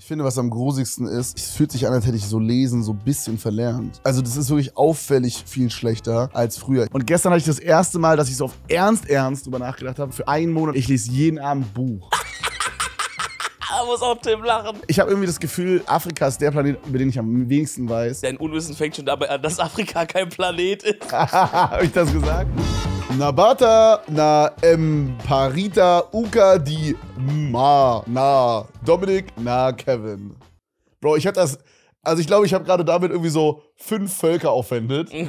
Ich finde, was am grusigsten ist, es fühlt sich an, als hätte ich so lesen so ein bisschen verlernt. Also das ist wirklich auffällig viel schlechter als früher. Und gestern hatte ich das erste Mal, dass ich so auf ernst, ernst drüber nachgedacht habe. Für einen Monat, ich lese jeden Abend ein Buch. Ich muss auch Tim lachen. Ich habe irgendwie das Gefühl, Afrika ist der Planet, über den ich am wenigsten weiß. Dein Unwissen fängt schon dabei an, dass Afrika kein Planet ist. habe ich das gesagt? Nabata, Na, Emparita, Uka, die, Ma, Na, Dominik, Na, Kevin. Bro, ich hab das. Also ich glaube, ich habe gerade damit irgendwie so fünf Völker aufwendet mit,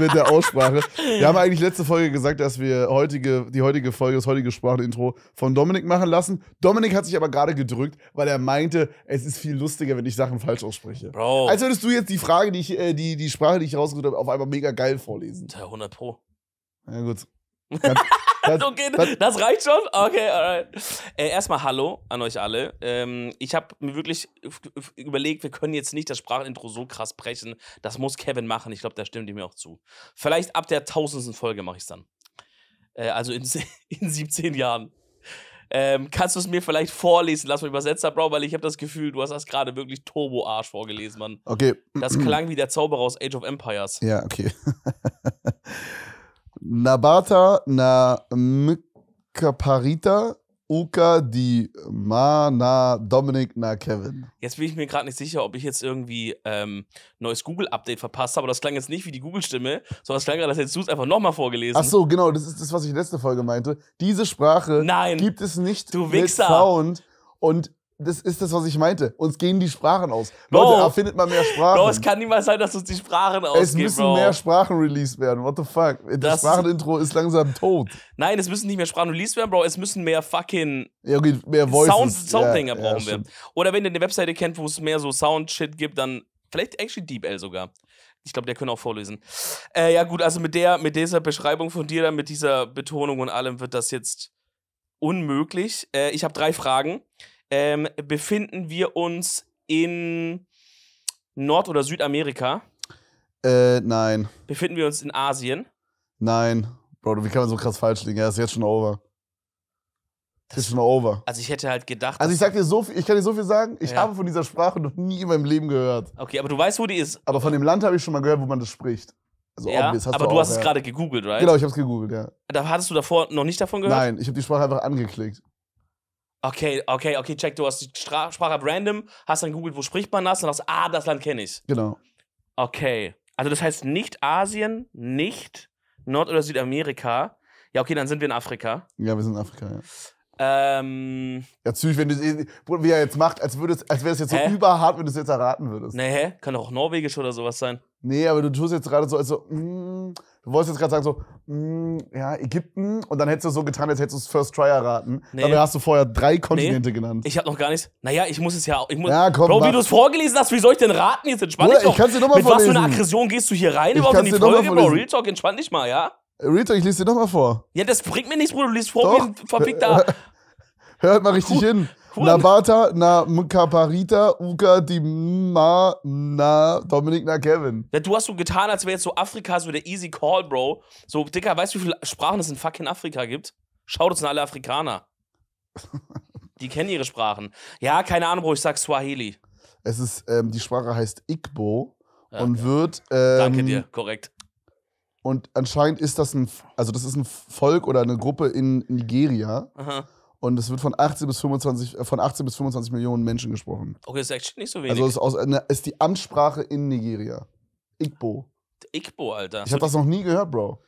mit, der Aussprache. Wir haben eigentlich letzte Folge gesagt, dass wir heutige, die heutige Folge, das heutige Sprachenintro von Dominik machen lassen. Dominik hat sich aber gerade gedrückt, weil er meinte, es ist viel lustiger, wenn ich Sachen falsch ausspreche. Bro. Als würdest du jetzt die Frage, die ich, äh, die, die Sprache, die ich rausgesucht habe, auf einmal mega geil vorlesen. 100 Pro. Ja, gut. das, okay, das, reicht schon? Okay, alright. Äh, erstmal Hallo an euch alle. Ähm, ich habe mir wirklich überlegt, wir können jetzt nicht das Sprachintro so krass brechen. Das muss Kevin machen. Ich glaube, da stimmt ihr mir auch zu. Vielleicht ab der tausendsten Folge mache ich es dann. Äh, also in, in 17 Jahren. Ähm, kannst du es mir vielleicht vorlesen? Lass mal übersetzen, Bro, weil ich habe das Gefühl, du hast das gerade wirklich Turbo-Arsch vorgelesen, Mann. Okay. Das klang wie der Zauberer aus Age of Empires. Ja, okay. Nabata na Mkaparita, Uka di Ma na Dominik na Kevin. Jetzt bin ich mir gerade nicht sicher, ob ich jetzt irgendwie ähm, neues Google-Update verpasst habe, aber das klang jetzt nicht wie die Google-Stimme, sondern es klang gerade, als hättest du es einfach nochmal vorgelesen. Ach so, genau, das ist das, was ich letzte Folge meinte. Diese Sprache Nein, gibt es nicht du mit Sound und das ist das, was ich meinte. Uns gehen die Sprachen aus. Bro. Leute, erfindet man mehr Sprachen. Bro, es kann niemals sein, dass uns die Sprachen ausgehen, Es müssen Bro. mehr Sprachen released werden. What the fuck? Das, das Sprachenintro ist langsam tot. Nein, es müssen nicht mehr Sprachen released werden, Bro. Es müssen mehr fucking ja, okay, mehr Voices. Sound, Sounddinger ja, brauchen ja, wir. Oder wenn ihr eine Webseite kennt, wo es mehr so Sound-Shit gibt, dann vielleicht actually DeepL sogar. Ich glaube, der können auch vorlesen. Äh, ja gut, also mit der, mit dieser Beschreibung von dir, mit dieser Betonung und allem wird das jetzt unmöglich. Äh, ich habe drei Fragen ähm, befinden wir uns in Nord- oder Südamerika? Äh, nein. Befinden wir uns in Asien? Nein. Bro, wie kann man so krass falsch liegen? Ja, ist jetzt schon over. Das ist schon over. Also ich hätte halt gedacht. Also ich sag dir so viel, ich kann dir so viel sagen, ich ja. habe von dieser Sprache noch nie in meinem Leben gehört. Okay, aber du weißt, wo die ist. Aber von dem Land habe ich schon mal gehört, wo man das spricht. Also ja, obvious, aber du, auch, hast ja. es gerade gegoogelt, right? Genau, ich habe es gegoogelt, ja. Da hattest du davor noch nicht davon gehört? Nein, ich habe die Sprache einfach angeklickt. Okay, okay, okay, check. Du hast die Stra Sprache random, hast dann googelt, wo spricht man das und hast, ah, das Land kenne ich. Genau. Okay. Also das heißt nicht Asien, nicht Nord- oder Südamerika. Ja, okay, dann sind wir in Afrika. Ja, wir sind in Afrika, ja. Ähm. Ja, zügig, wenn du wie er jetzt macht, als, als wäre es jetzt so hä? überhart, wenn du es jetzt erraten würdest. Nee, hä? Kann doch auch norwegisch oder sowas sein. Nee, aber du tust jetzt gerade so, als so, mm, du wolltest jetzt gerade sagen so, mm, ja, Ägypten. Und dann hättest du so getan, als hättest du es First Try erraten. Nee. Aber hast du vorher drei Kontinente nee. genannt. Ich habe noch gar nichts. Naja, ich muss es ja auch. ja, komm, Bro, wie du es vorgelesen hast, wie soll ich denn raten? Jetzt entspann Bruder, dich doch. Ich kann's dir noch mal Mit vorlesen. was für einer Aggression gehst du hier rein ich überhaupt in die Folge, Bro? Real Talk, entspann dich mal, ja? Real Talk, ich lese dir nochmal vor. Ja, das bringt mir nichts, Bruder. Du liest vor doch. wie ein verfickter... Hört mal richtig Puh. hin. Cool. Nabata, na Mkaparita, Uka, die Ma, na Dominik, na Kevin. Ja, du hast so getan, als wäre jetzt so Afrika so der easy call, Bro. So, Dicker, weißt du, wie viele Sprachen es in fucking Afrika gibt? Schaut uns an alle Afrikaner. die kennen ihre Sprachen. Ja, keine Ahnung, Bro, ich sag Swahili. Es ist, ähm, die Sprache heißt Igbo ja, und wird. Ähm, Danke dir, korrekt. Und anscheinend ist das ein, also das ist ein Volk oder eine Gruppe in Nigeria. Aha und es wird von 18 bis 25, äh, von 18 bis 25 Millionen Menschen gesprochen. Okay, das ist echt nicht so also wenig. Also ist, aus, ne, ist die Amtssprache in Nigeria. Igbo. Igbo, Alter. Ich habe das noch nie gehört, Bro.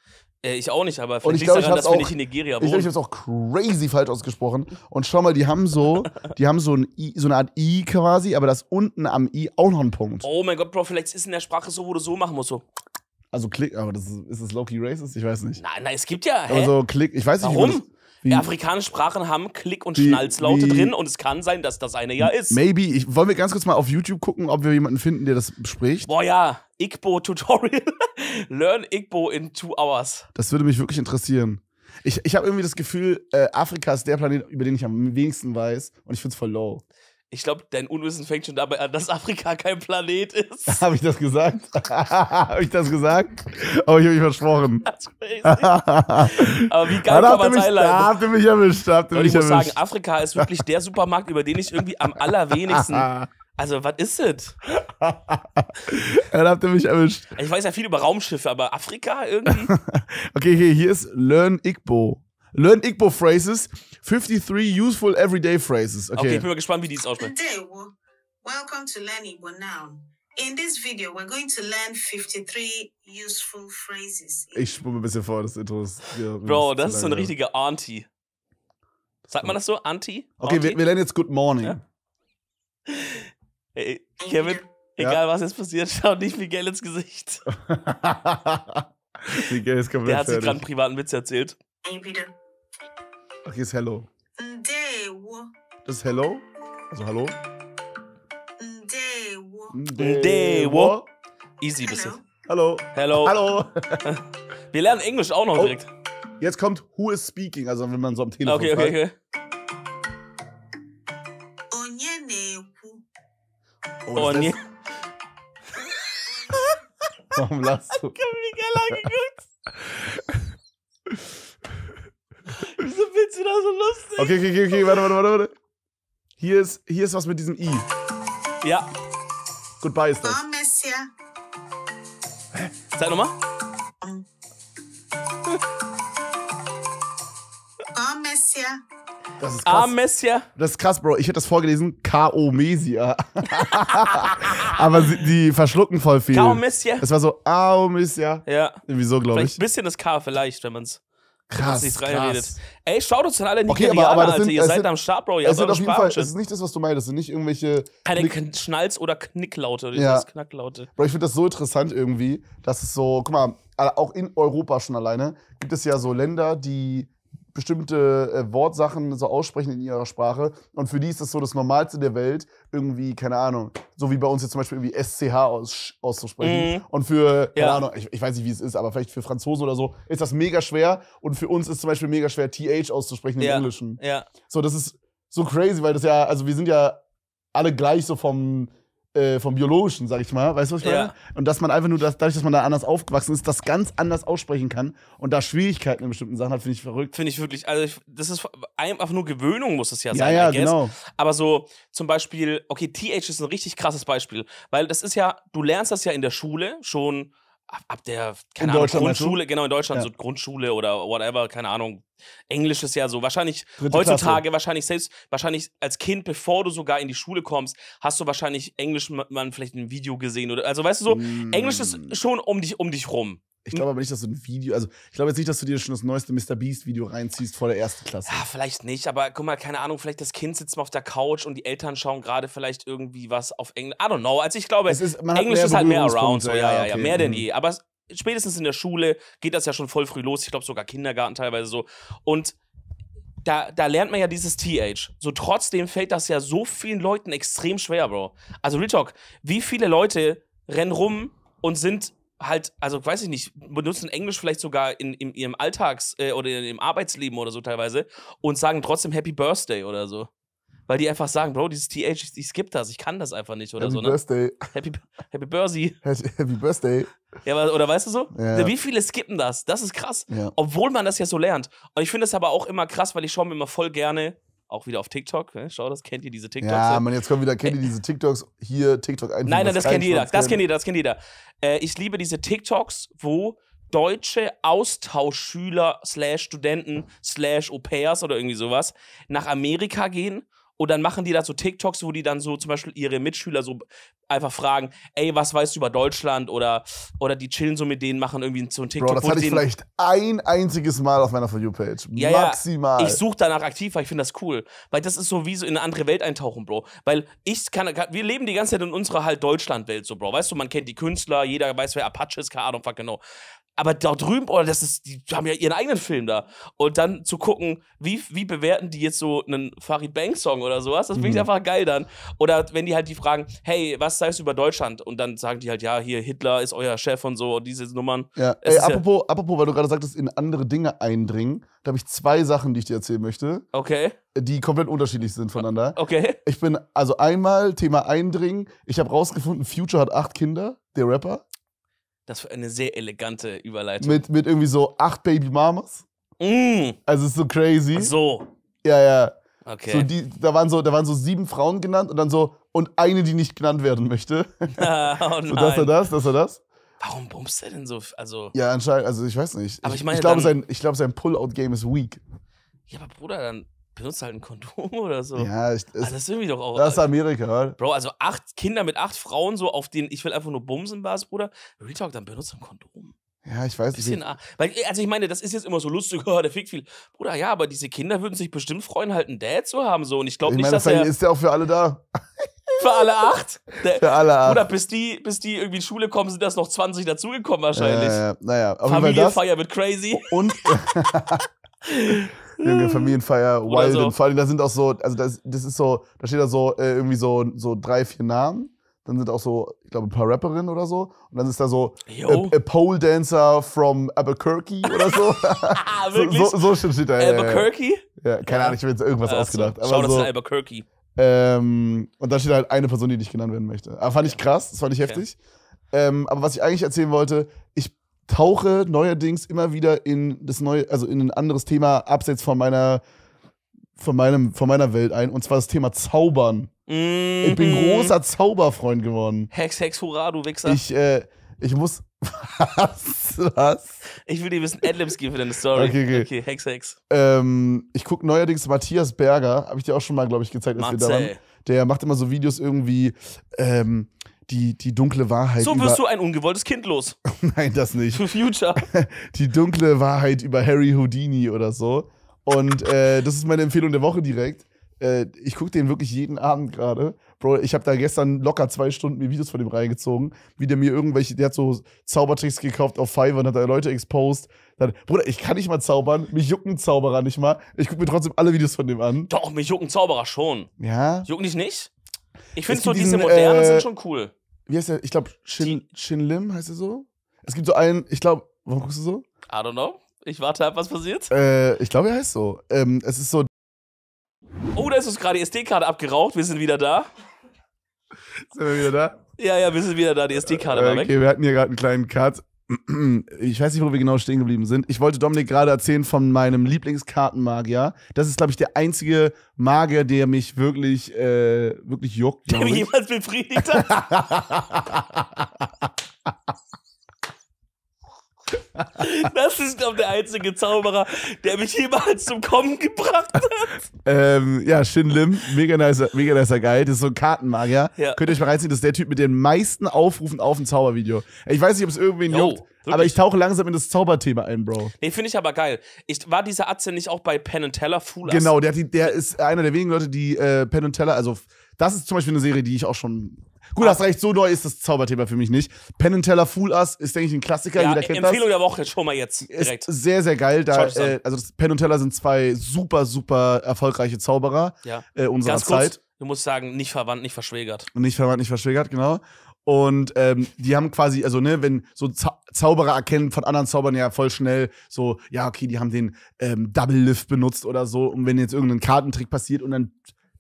Äh, ich auch nicht, aber vielleicht und ich liegt daran, dass auch, wir nicht in Nigeria wohnen. Ich glaube, ich habe es auch crazy falsch ausgesprochen. Und schau mal, die haben so, die haben so, ein I, so eine Art I quasi, aber das unten am I auch noch ein Punkt. Oh mein Gott, Bro, vielleicht ist in der Sprache so, wo du so machen musst, so. Also klick, aber das ist, ist das Loki racist? Ich weiß nicht. Nein, nein, es gibt ja. Hä? Aber so klick, ich weiß nicht. Warum? Wie? Afrikanische Sprachen haben Klick- und wie, Schnalzlaute wie, drin und es kann sein, dass das eine ja ist. Maybe. Ich, wollen wir ganz kurz mal auf YouTube gucken, ob wir jemanden finden, der das bespricht? Boah, ja. Igbo-Tutorial. Learn Igbo in two hours. Das würde mich wirklich interessieren. Ich, ich habe irgendwie das Gefühl, äh, Afrika ist der Planet, über den ich am wenigsten weiß und ich finde es voll low. Ich glaube, dein Unwissen fängt schon dabei an, dass Afrika kein Planet ist. Habe ich das gesagt? Habe ich das gesagt? Oh, ich habe mich versprochen. That's crazy. Aber wie geil da kann man Thailand? Da habt ihr mich erwischt. Da habt ihr mich ich erwischt. muss sagen, Afrika ist wirklich der Supermarkt, über den ich irgendwie am allerwenigsten... Also, was ist das? ja, da habt ihr mich erwischt. Ich weiß ja viel über Raumschiffe, aber Afrika irgendwie? okay, okay, hier ist Learn Igbo. Learn Igbo Phrases. 53 Useful Everyday Phrases. Okay. okay, ich bin mal gespannt, wie die es aussprechen. Welcome to Learn Igbo Now. In this video, we're going to learn 53 useful phrases. Ich spule ein bisschen vor, das Intro ist. Ja, Bro, das ist so eine richtige Auntie. Sagt man das so? Auntie? Okay, Auntie? Wir, wir, lernen jetzt Good Morning. Ja? Ey, Kevin, ja? egal was jetzt passiert, schau nicht Miguel ins Gesicht. Miguel ist komplett Der hat sich gerade einen privaten Witz erzählt you Ach, hier ist Hello. Das ist Hello? Also Hallo? Ndewo. Easy bist du. Hallo. Hello. Hallo. Wir lernen Englisch auch noch oh. direkt. Jetzt kommt Who is speaking, also wenn man so am Telefon Okay, okay, okay. Oh, oh nee. Warum lachst du? Ich hab mich nicht angeguckt. das so lustig. Okay, okay, okay, warte, warte, warte, warte. Hier ist, hier ist was mit diesem I. Ja. Goodbye ist das. Bon, Monsieur. Hä? Zeig nochmal. Bon, Monsieur. Das ist krass. Amnesia. Das ist krass, Bro. Ich hätte das vorgelesen, K.O. Mesia. Aber sie, die verschlucken voll viel. K.O. Mesia. Das war so, A.O. Mesia. Ja. Irgendwie so, glaube ich. Ein bisschen das K vielleicht, wenn man es Krass, dass krass. Ey, schaut uns an alle Nigerianer, okay, aber, aber sind, Ihr seid sind, am Start, Bro. Ihr es auf jeden Fall, es ist nicht das, was du meinst. Es sind nicht irgendwelche... Keine Knick Schnalz- oder Knicklaute. Ja. Knacklaute. Bro, ich finde das so interessant irgendwie, dass es so... Guck mal, äh, auch in Europa schon alleine gibt es ja so Länder, die bestimmte äh, Wortsachen so aussprechen in ihrer Sprache. Und für die ist das so das Normalste der Welt, irgendwie, keine Ahnung, so wie bei uns jetzt zum Beispiel irgendwie SCH aus, auszusprechen. Mm. Und für, keine ja. Ahnung, ich, ich, weiß nicht, wie es ist, aber vielleicht für Franzosen oder so, ist das mega schwer. Und für uns ist zum Beispiel mega schwer, TH auszusprechen ja. im Englischen. Ja. So, das ist so crazy, weil das ja, also wir sind ja alle gleich so vom, äh, vom Biologischen, sag ich mal, weißt du, was ich meine? Ja. Und dass man einfach nur, das, dadurch, dass man da anders aufgewachsen ist, das ganz anders aussprechen kann und da Schwierigkeiten in bestimmten Sachen hat, finde ich verrückt. Finde ich wirklich, also ich, das ist einfach nur Gewöhnung muss es ja sein, ja, ja, genau. Aber so zum Beispiel, okay, TH ist ein richtig krasses Beispiel, weil das ist ja, du lernst das ja in der Schule schon ab, ab der keine Ahnung, Grundschule, genau in Deutschland, ja. so Grundschule oder whatever, keine Ahnung, Englisch ist ja so. Wahrscheinlich Dritte heutzutage, Klasse. wahrscheinlich selbst, wahrscheinlich als Kind, bevor du sogar in die Schule kommst, hast du wahrscheinlich Englisch mal vielleicht ein Video gesehen oder also weißt du so, mm. Englisch ist mm. schon um dich, um dich rum. Ich glaube aber nicht, dass du ein Video, also ich glaube jetzt nicht, dass du dir schon das neueste Mr. Beast Video reinziehst vor der ersten Klasse. Ja, vielleicht nicht, aber guck mal, keine Ahnung, vielleicht das Kind sitzt mal auf der Couch und die Eltern schauen gerade vielleicht irgendwie was auf Englisch. I don't know. Also ich glaube, ist, Englisch ist halt mehr around, so, ja, ja, ja, okay. ja mehr mhm. denn je. Aber spätestens in der Schule geht das ja schon voll früh los. Ich glaube sogar Kindergarten teilweise so. Und da, da, lernt man ja dieses TH. So trotzdem fällt das ja so vielen Leuten extrem schwer, Bro. Also Real Talk, wie viele Leute rennen rum und sind halt, also weiß ich nicht, benutzen Englisch vielleicht sogar in, in ihrem Alltags- äh, oder in ihrem Arbeitsleben oder so teilweise und sagen trotzdem Happy Birthday oder so. Weil die einfach sagen, Bro, dieses TH, ich, ich skippe das, ich kann das einfach nicht oder Happy so. Ne? Birthday. Ne? Happy Birthday. Happy Birthday. Happy Birthday. Ja, oder weißt du so? Ja. Wie viele skippen das? Das ist krass. Ja. Obwohl man das ja so lernt. Und ich finde das aber auch immer krass, weil ich schaue mir immer voll gerne auch wieder auf TikTok. Ne? Schau, das kennt ihr diese TikToks. Ja, ne? man, jetzt kommt wieder, kennt ihr diese TikToks hier, TikTok einfügen. Nein, nein, das, das kennt jeder, das kennt jeder, das kennt jeder. Äh, ich liebe diese TikToks, wo deutsche Austauschschüler slash Studenten slash au oder irgendwie sowas nach Amerika gehen und dann machen die da so TikToks, wo die dann so zum Beispiel ihre Mitschüler so einfach fragen, ey, was weißt du über Deutschland? Oder, oder die chillen so mit denen, machen irgendwie so einen TikTok. Bro, das hatte ich vielleicht ein einziges Mal auf meiner For You-Page. Ja, Maximal. Ja, ich suche danach aktiv, weil ich finde das cool. Weil das ist so wie so in eine andere Welt eintauchen, Bro. Weil ich kann wir leben die ganze Zeit in unserer halt Deutschland-Welt so, Bro. Weißt du, man kennt die Künstler, jeder weiß, wer Apache ist, keine Ahnung, fuck genau. Aber da drüben, oder oh, das ist, die haben ja ihren eigenen Film da. Und dann zu gucken, wie, wie bewerten die jetzt so einen Farid Bang-Song oder sowas, das finde ich mhm. einfach geil dann. Oder wenn die halt die fragen, hey, was Stars über Deutschland und dann sagen die halt, ja, hier Hitler ist euer Chef und so und diese Nummern. Ja, Ey, apropos, ja apropos, weil du gerade sagtest, in andere Dinge eindringen, da habe ich zwei Sachen, die ich dir erzählen möchte. Okay. Die komplett unterschiedlich sind voneinander. Ah, okay. Ich bin, also einmal Thema Eindringen. Ich habe rausgefunden, Future hat acht Kinder, der Rapper. Das ist eine sehr elegante Überleitung. Mit, mit irgendwie so acht Baby Mamas. Mm. Also ist so crazy. Ach so. Ja, ja. Okay. So die, da, waren so, da waren so sieben Frauen genannt und dann so, und eine, die nicht genannt werden möchte. oh nein. So, das war das, das war das. Warum bummst du denn so? Also ja, anscheinend, also ich weiß nicht. Aber ich, ich meine, ich glaube, sein, ich glaub, sein Pull-Out-Game ist weak. Ja, aber Bruder, dann benutzt halt ein Kondom oder so. Ja, ich, also das ist irgendwie doch auch. Das ist äh, Amerika, oder? Bro, also acht Kinder mit acht Frauen so auf denen ich will einfach nur bumsen, Bas, Bruder. Retalk, dann benutzt ein Kondom. Ja, ich weiß bisschen, nicht. Weil, äh, also ich meine, das ist jetzt immer so lustig, oh, der fickt viel. Bruder, ja, aber diese Kinder würden sich bestimmt freuen, halt einen Dad zu haben. So. Und ich glaube nicht, meine, dass er... ist ja auch für alle da. Für alle acht? Der, für alle acht. Oder bis die, bis die irgendwie in die Schule kommen, sind das noch 20 dazugekommen wahrscheinlich. Ja, ja, naja, auf Familienfeier wird crazy. Und... Junge, Familienfeier, Wild. So. Und vor allem, da sind auch so, also das, das ist so, da steht da so äh, irgendwie so, so drei, vier Namen dann sind auch so, ich glaube, ein paar Rapperinnen oder so. Und dann ist da so a, a, äh, äh, Pole Dancer from Albuquerque oder so. ah, wirklich? So, so, so steht da. Albuquerque? Ja, ja. ja keine Ahnung, ich habe jetzt irgendwas Achso. ausgedacht. Aber Schau, das ist Albuquerque. Ähm, und da steht halt eine Person, die nicht genannt werden möchte. Aber ah, fand ich krass, das fand ich okay. heftig. Ähm, aber was ich eigentlich erzählen wollte, ich tauche neuerdings immer wieder in das neue, also in ein anderes Thema abseits von meiner, von meinem, von meiner Welt ein. Und zwar das Thema Zaubern. Mhm. Ich bin mhm. großer Zauberfreund geworden. Hex, Hex, Hurra, du Wichser. Ich, äh, ich muss. Was? Was? Ich will dir ein bisschen Adlibs geben für deine Story. Okay, okay. okay Hex, Hex. Ähm, ich gucke neuerdings Matthias Berger, habe ich dir auch schon mal, glaube ich, gezeigt, als wir da waren. Der macht immer so Videos irgendwie, ähm, die, die dunkle Wahrheit. So wirst du ein ungewolltes Kind los. Nein, das nicht. Für Future. die dunkle Wahrheit über Harry Houdini oder so. Und äh, das ist meine Empfehlung der Woche direkt äh, ich gucke den wirklich jeden Abend gerade. Bro, ich habe da gestern locker zwei Stunden mir Videos von dem reingezogen, wie der mir irgendwelche, der hat so Zaubertricks gekauft auf Fiverr und hat da Leute exposed. Dann, Bruder, ich kann nicht mal zaubern, mich jucken Zauberer nicht mal. Ich gucke mir trotzdem alle Videos von dem an. Doch, mich jucken Zauberer schon. Ja? Jucken dich nicht? Ich finde so diesen, diese modernen äh, sind schon cool. Wie heißt der? Ich glaube, Shin, Shin Lim heißt er so. Es gibt so einen, ich glaube, warum guckst du so? I don't know. Ich warte ab, was passiert. Äh, ich glaube, er heißt so. Ähm, es ist so Oh, da ist uns gerade die SD-Karte abgeraucht. Wir sind wieder da. Sind wir wieder da? Ja, ja, wir sind wieder da. Die SD-Karte war okay, äh, weg. Okay, wir hatten hier gerade einen kleinen Cut. Ich weiß nicht, wo wir genau stehen geblieben sind. Ich wollte Dominik gerade erzählen von meinem Lieblingskartenmagier. Das ist, glaube ich, der einzige Magier, der mich wirklich, äh, wirklich juckt. Der mich jemals befriedigt hat. Das ist, glaube ich, der einzige Zauberer, der mich jemals zum Kommen gebracht hat. Ähm, ja, Shin Lim, mega nicer, mega nicer Guide. Das ist so ein Kartenmagier. Ja. Könnt ihr euch mal reinziehen, das ist der Typ mit den meisten Aufrufen auf ein Zaubervideo. Ich weiß nicht, ob es irgendwen oh, juckt, wirklich? aber ich tauche langsam in das Zauberthema ein, Bro. Nee, finde ich aber geil. Ich, war dieser Atze nicht auch bei Penn and Teller Fool? Genau, der, hat die, der ist einer der wenigen Leute, die äh, Penn and Teller, also das ist zum Beispiel eine Serie, die ich auch schon Gut, ah. hast recht, so neu ist das Zauberthema für mich nicht. Penn and Teller Fool Us ist, denke ich, ein Klassiker. Ja, Jeder kennt Empfehlung das. der Woche schon mal jetzt direkt. Ist sehr, sehr geil. Da, äh, also Penn und Teller sind zwei super, super erfolgreiche Zauberer ja. äh, unserer Ganz Zeit. Kurz, du musst sagen, nicht verwandt, nicht verschwägert. Nicht verwandt, nicht verschwägert, genau. Und ähm, die haben quasi, also ne, wenn so Zau Zauberer erkennen von anderen Zaubern ja voll schnell so, ja, okay, die haben den ähm, Double Lift benutzt oder so. Und wenn jetzt irgendein Kartentrick passiert und dann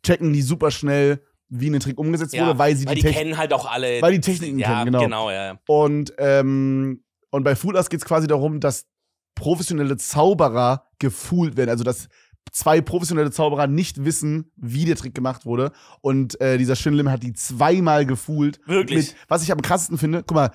checken die super schnell, wie ein Trick umgesetzt ja, wurde, weil sie weil die, die kennen halt auch alle. Weil die Techniken ja, kennen, genau. genau ja. Und, ähm, und bei Foolers geht es quasi darum, dass professionelle Zauberer gefoolt werden. Also, dass zwei professionelle Zauberer nicht wissen, wie der Trick gemacht wurde. Und äh, dieser Schindlim hat die zweimal gefoolt. Wirklich? Mit, was ich am krassesten finde, guck mal,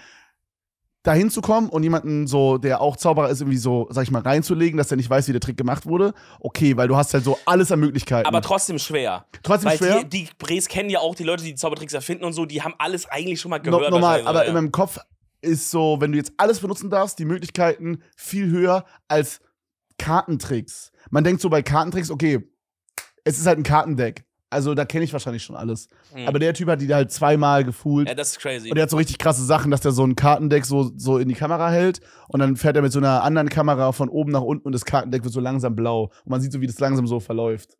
dahin zu kommen und jemanden so, der auch Zauberer ist, irgendwie so, sag ich mal, reinzulegen, dass der nicht weiß, wie der Trick gemacht wurde. Okay, weil du hast halt so alles an Möglichkeiten. Aber trotzdem schwer. Trotzdem weil schwer. Die, die Brees kennen ja auch die Leute, die, die Zaubertricks erfinden und so, die haben alles eigentlich schon mal gehört. No, normal, aber ja. in meinem Kopf ist so, wenn du jetzt alles benutzen darfst, die Möglichkeiten viel höher als Kartentricks. Man denkt so bei Kartentricks, okay, es ist halt ein Kartendeck. Also da kenne ich wahrscheinlich schon alles. Mhm. Aber der Typ hat die halt zweimal gefühlt. Ja, das ist crazy. Und der hat so richtig krasse Sachen, dass der so ein Kartendeck so, so in die Kamera hält und dann fährt er mit so einer anderen Kamera von oben nach unten und das Kartendeck wird so langsam blau. Und man sieht so, wie das langsam so verläuft.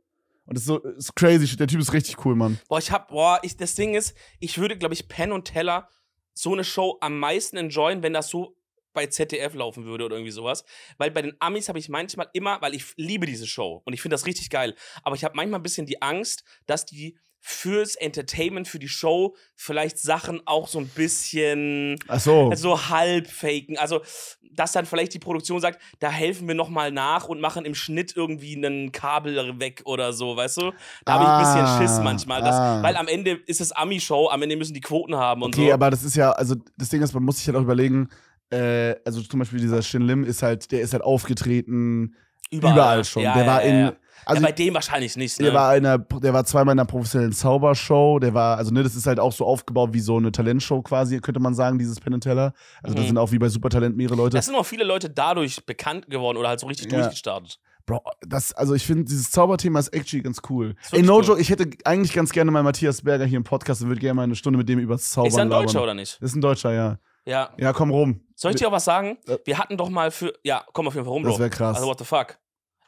Und das ist so ist crazy. Der Typ ist richtig cool, Mann. Boah, ich hab, boah, ich, das Ding ist, ich würde, glaube ich, Penn und Teller so eine Show am meisten enjoyen, wenn das so bei ZDF laufen würde oder irgendwie sowas. Weil bei den Amis habe ich manchmal immer, weil ich liebe diese Show und ich finde das richtig geil, aber ich habe manchmal ein bisschen die Angst, dass die fürs Entertainment, für die Show vielleicht Sachen auch so ein bisschen Ach so. so halb faken. Also, dass dann vielleicht die Produktion sagt, da helfen wir nochmal nach und machen im Schnitt irgendwie einen Kabel weg oder so, weißt du? Da ah, habe ich ein bisschen ah, Schiss manchmal. Dass, ah. Weil am Ende ist es Ami-Show, am Ende müssen die Quoten haben und okay, so. Okay, aber das ist ja, also das Ding ist, man muss sich ja halt auch überlegen, äh, also zum Beispiel dieser Shin Lim ist halt, der ist halt aufgetreten, überall, überall schon. Ja, der war in. Also ja, bei dem wahrscheinlich nicht. Ne? Der war einer, der war zweimal in einer professionellen Zaubershow. Der war, also ne, das ist halt auch so aufgebaut wie so eine Talentshow quasi, könnte man sagen, dieses Penn Teller. Also mhm. das sind auch wie bei Supertalent mehrere Leute. Das sind auch viele Leute dadurch bekannt geworden oder halt so richtig ja. durchgestartet. Bro, das, also ich finde, dieses Zauberthema ist actually ganz cool. Ey, no cool. ich hätte eigentlich ganz gerne mal Matthias Berger hier im Podcast und würde gerne mal eine Stunde mit dem über das Zaubern Ist er ein Deutscher labern. oder nicht? Ist ein Deutscher, ja. Ja. Ja, komm rum. Soll ich dir auch was sagen? Äh, Wir hatten doch mal für. Ja, komm auf jeden Fall rum, Bro. Das wäre krass. Also, what the fuck?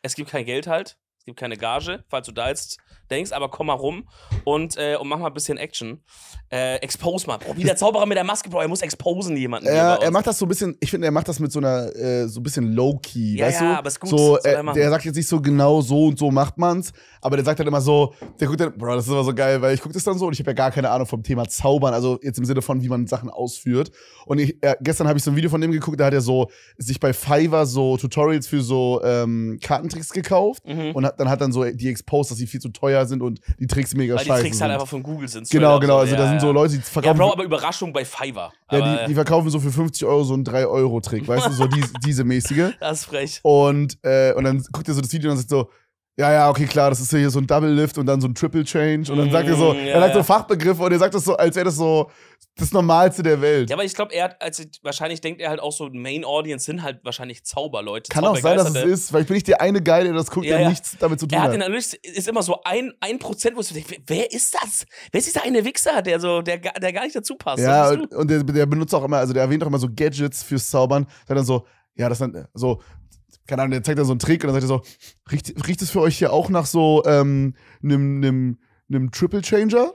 Es gibt kein Geld halt gibt keine Gage, falls du da jetzt denkst, aber komm mal rum und, äh, und mach mal ein bisschen Action. Äh, expose mal. Bro, wie der Zauberer mit der Maske, Bro, er muss exposen jemanden. Ja, er macht das so ein bisschen, ich finde, er macht das mit so einer, äh, so ein bisschen low-key, ja, weißt ja, du? aber ist gut. So, äh, der sagt jetzt nicht so genau so und so macht man's, aber der sagt halt immer so, der guckt dann, Bro, das ist immer so geil, weil ich gucke das dann so und ich habe ja gar keine Ahnung vom Thema Zaubern, also jetzt im Sinne von, wie man Sachen ausführt. Und ich, äh, gestern habe ich so ein Video von dem geguckt, da hat er so sich bei Fiverr so Tutorials für so ähm, Kartentricks gekauft mhm. und hat dann hat dann so die exposed, dass sie viel zu teuer sind und die Tricks mega scheiße Weil die Tricks halt sind. halt einfach von Google sind. Genau, genau. Also ja, da sind so Leute, die verkaufen. Ja, Bro, aber Überraschung bei Fiverr. Ja, die, äh, die, verkaufen so für 50 Euro so einen 3-Euro-Trick, weißt du, so die, diese mäßige. Das ist frech. Und, äh, und dann guckt er so das Video und sagt so, ja, ja, okay, klar, das ist hier so ein Double Lift und dann so ein Triple Change. Und dann sagt er so, ja, mm, er sagt so Fachbegriffe und er sagt das so, als wäre das so das Normalste der Welt. Ja, aber ich glaube, er hat, also wahrscheinlich denkt er halt auch so, Main Audience sind halt wahrscheinlich Zauberleute. Kann auch sein, dass es ist, weil ich bin nicht der eine Geil, der das guckt, ja, der ja. nichts damit zu tun hat. er hat. hat. Analytics ist immer so ein, ein Prozent, wo du denkst, wer ist das? Wer ist dieser eine Wichser, der so, der, der gar nicht dazu passt? Ja, und, und der, der benutzt auch immer, also der erwähnt auch immer so Gadgets fürs Zaubern, sagt dann so, ja, das sind so keine Ahnung, der zeigt dann so einen Trick und dann sagt er so, riecht, riecht es für euch hier auch nach so einem, ähm, einem, einem Triple Changer?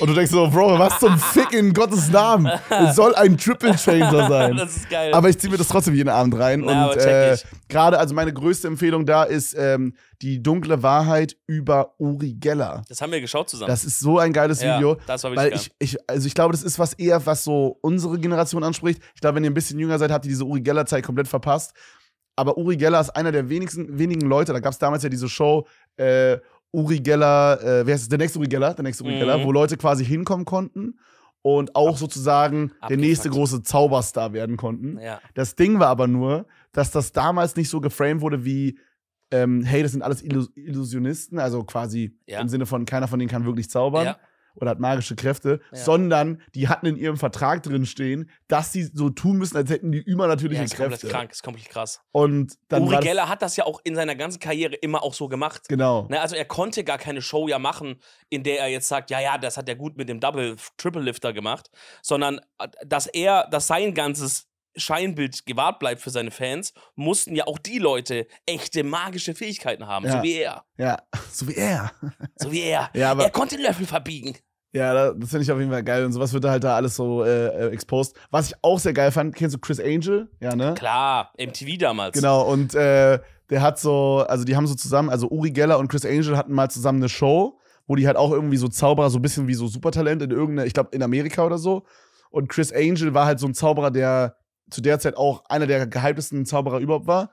Und du denkst so, Bro, was zum Fick in Gottes Namen? Es soll ein Triple Changer sein. Das ist geil. Aber ich ziehe mir das trotzdem jeden Abend rein. Na, und äh, gerade, also meine größte Empfehlung da ist ähm, die dunkle Wahrheit über Uri Geller. Das haben wir geschaut zusammen. Das ist so ein geiles ja, Video. Das war weil ich, ich, also ich glaube, das ist was eher, was so unsere Generation anspricht. Ich glaube, wenn ihr ein bisschen jünger seid, habt ihr diese Uri Geller-Zeit komplett verpasst aber Uri Geller ist einer der wenigsten, wenigen Leute. Da gab es damals ja diese Show, äh, Uri Geller, äh, wer ist es? Der nächste Uri Geller, der nächste Uri mhm. Geller, wo Leute quasi hinkommen konnten und auch Ab sozusagen der nächste große Zauberstar werden konnten. Ja. Das Ding war aber nur, dass das damals nicht so geframed wurde wie, ähm, hey, das sind alles Illus Illusionisten, also quasi ja. im Sinne von, keiner von denen kann wirklich zaubern. Ja oder hat magische Kräfte, ja. sondern die hatten in ihrem Vertrag drin stehen, dass sie so tun müssen, als hätten die übernatürliche ja, ist Kräfte. Komplett krank, ist komplett krass. Und dann Uri Geller hat das ja auch in seiner ganzen Karriere immer auch so gemacht. Genau. Na, ne, also er konnte gar keine Show ja machen, in der er jetzt sagt, ja, ja, das hat er gut mit dem Double Triple Lifter gemacht, sondern äh, dass er, dass sein ganzes Scheinbild gewahrt bleibt für seine Fans, mussten ja auch die Leute echte magische Fähigkeiten haben, ja. so wie er. Ja, so wie er. So wie er. Ja, aber er konnte den Löffel verbiegen. Ja, das finde ich auf jeden Fall geil. Und sowas wird da halt da alles so äh, äh, exposed. Was ich auch sehr geil fand, kennst du Chris Angel? Ja, ne? Klar, MTV damals. Genau, und äh, der hat so, also die haben so zusammen, also Uri Geller und Chris Angel hatten mal zusammen eine Show, wo die halt auch irgendwie so Zauberer, so ein bisschen wie so Supertalent in irgendeiner, ich glaube in Amerika oder so. Und Chris Angel war halt so ein Zauberer, der zu der Zeit auch einer der gehyptesten Zauberer überhaupt war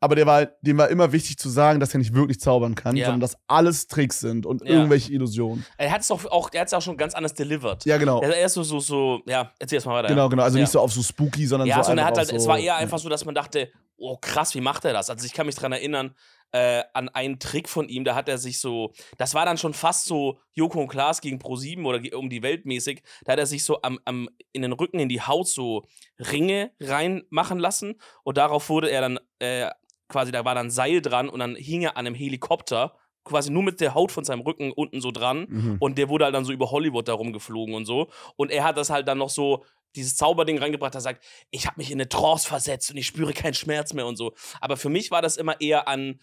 aber der war, dem war immer wichtig zu sagen, dass er nicht wirklich zaubern kann, ja. sondern dass alles Tricks sind und ja. irgendwelche Illusionen. Er hat es auch, auch, er hat's auch schon ganz anders delivered. Ja, genau. Er, er ist so, so, so, ja, erzähl erstmal weiter. Genau, genau. Also ja. nicht so auf so spooky, sondern ja, so. Ja, also halt, so, es war eher einfach so, dass man dachte, oh krass, wie macht er das? Also ich kann mich daran erinnern, äh, an einen Trick von ihm, da hat er sich so, das war dann schon fast so Joko und Klaas gegen Pro7 oder um die Welt mäßig, da hat er sich so am, am, in den Rücken, in die Haut so Ringe reinmachen lassen und darauf wurde er dann äh, quasi, da war dann Seil dran und dann hing er an einem Helikopter quasi nur mit der Haut von seinem Rücken unten so dran mhm. und der wurde halt dann so über Hollywood da rumgeflogen und so und er hat das halt dann noch so dieses Zauberding reingebracht, er sagt, ich habe mich in eine Trance versetzt und ich spüre keinen Schmerz mehr und so. Aber für mich war das immer eher an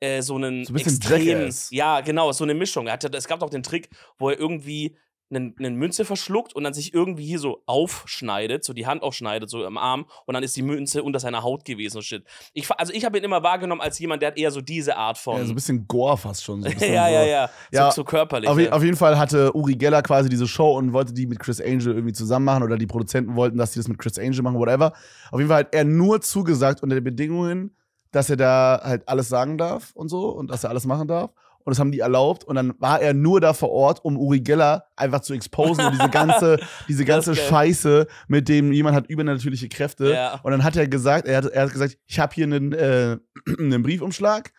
äh, so einen so ein extremen, ja genau, so eine Mischung. Er hatte, es gab auch den Trick, wo er irgendwie eine, eine Münze verschluckt und dann sich irgendwie hier so aufschneidet, so die Hand aufschneidet, so im Arm und dann ist die Münze unter seiner Haut gewesen und shit. Ich, also ich habe ihn immer wahrgenommen als jemand, der hat eher so diese Art von... Ja, so ein bisschen Gore fast schon. So ja, ja, ja, ja. So, so körperlich. Auf, ja. auf, jeden Fall hatte Uri Geller quasi diese Show und wollte die mit Chris Angel irgendwie zusammen machen oder die Produzenten wollten, dass sie das mit Chris Angel machen, whatever. Auf jeden Fall hat er nur zugesagt unter den Bedingungen, dass er da halt alles sagen darf und so und dass er alles machen darf und das haben die erlaubt und dann war er nur da vor Ort, um Uri Geller einfach zu exposen und diese ganze, diese ganze Scheiße, mit dem jemand hat übernatürliche Kräfte ja. und dann hat er gesagt, er hat, er hat gesagt, ich habe hier einen, äh, einen Briefumschlag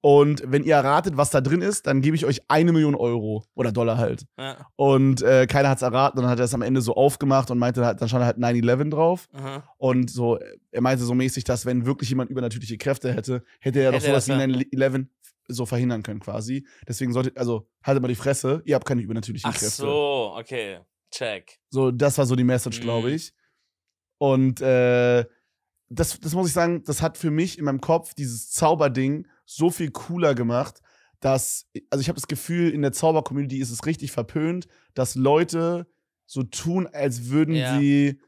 und wenn ihr erratet, was da drin ist, dann gebe ich euch eine Million Euro oder Dollar halt. Ja. Und äh, keiner hat es erraten. Und dann hat er es am Ende so aufgemacht und meinte, dann stand halt 9-11 drauf. Aha. Und so, er meinte so mäßig, dass wenn wirklich jemand übernatürliche Kräfte hätte, hätte er hätte doch sowas wie 9-11 so verhindern können quasi. Deswegen sollte, also haltet mal die Fresse, ihr habt keine übernatürlichen Ach Kräfte. Ach so, okay, check. So, das war so die Message, mhm. glaube ich. Und äh, das, das muss ich sagen, das hat für mich in meinem Kopf dieses Zauberding so viel cooler gemacht, dass, also ich habe das Gefühl, in der Zauber-Community ist es richtig verpönt, dass Leute so tun, als würden ja. sie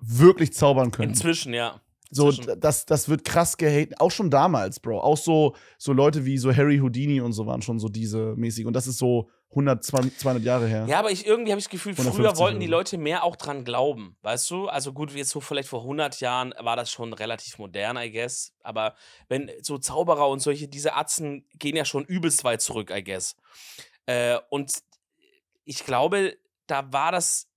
wirklich zaubern können. Inzwischen, ja. So, das, das wird krass gehatet. Auch schon damals, Bro. Auch so, so Leute wie so Harry Houdini und so waren schon so diese mäßig. Und das ist so 100, 200 Jahre her. Ja, aber ich, irgendwie habe ich das Gefühl, früher wollten die Leute mehr auch dran glauben. Weißt du? Also gut, jetzt so vielleicht vor 100 Jahren war das schon relativ modern, I guess. Aber wenn so Zauberer und solche, diese Atzen gehen ja schon übelst weit zurück, I guess. Äh, und ich glaube, da war das,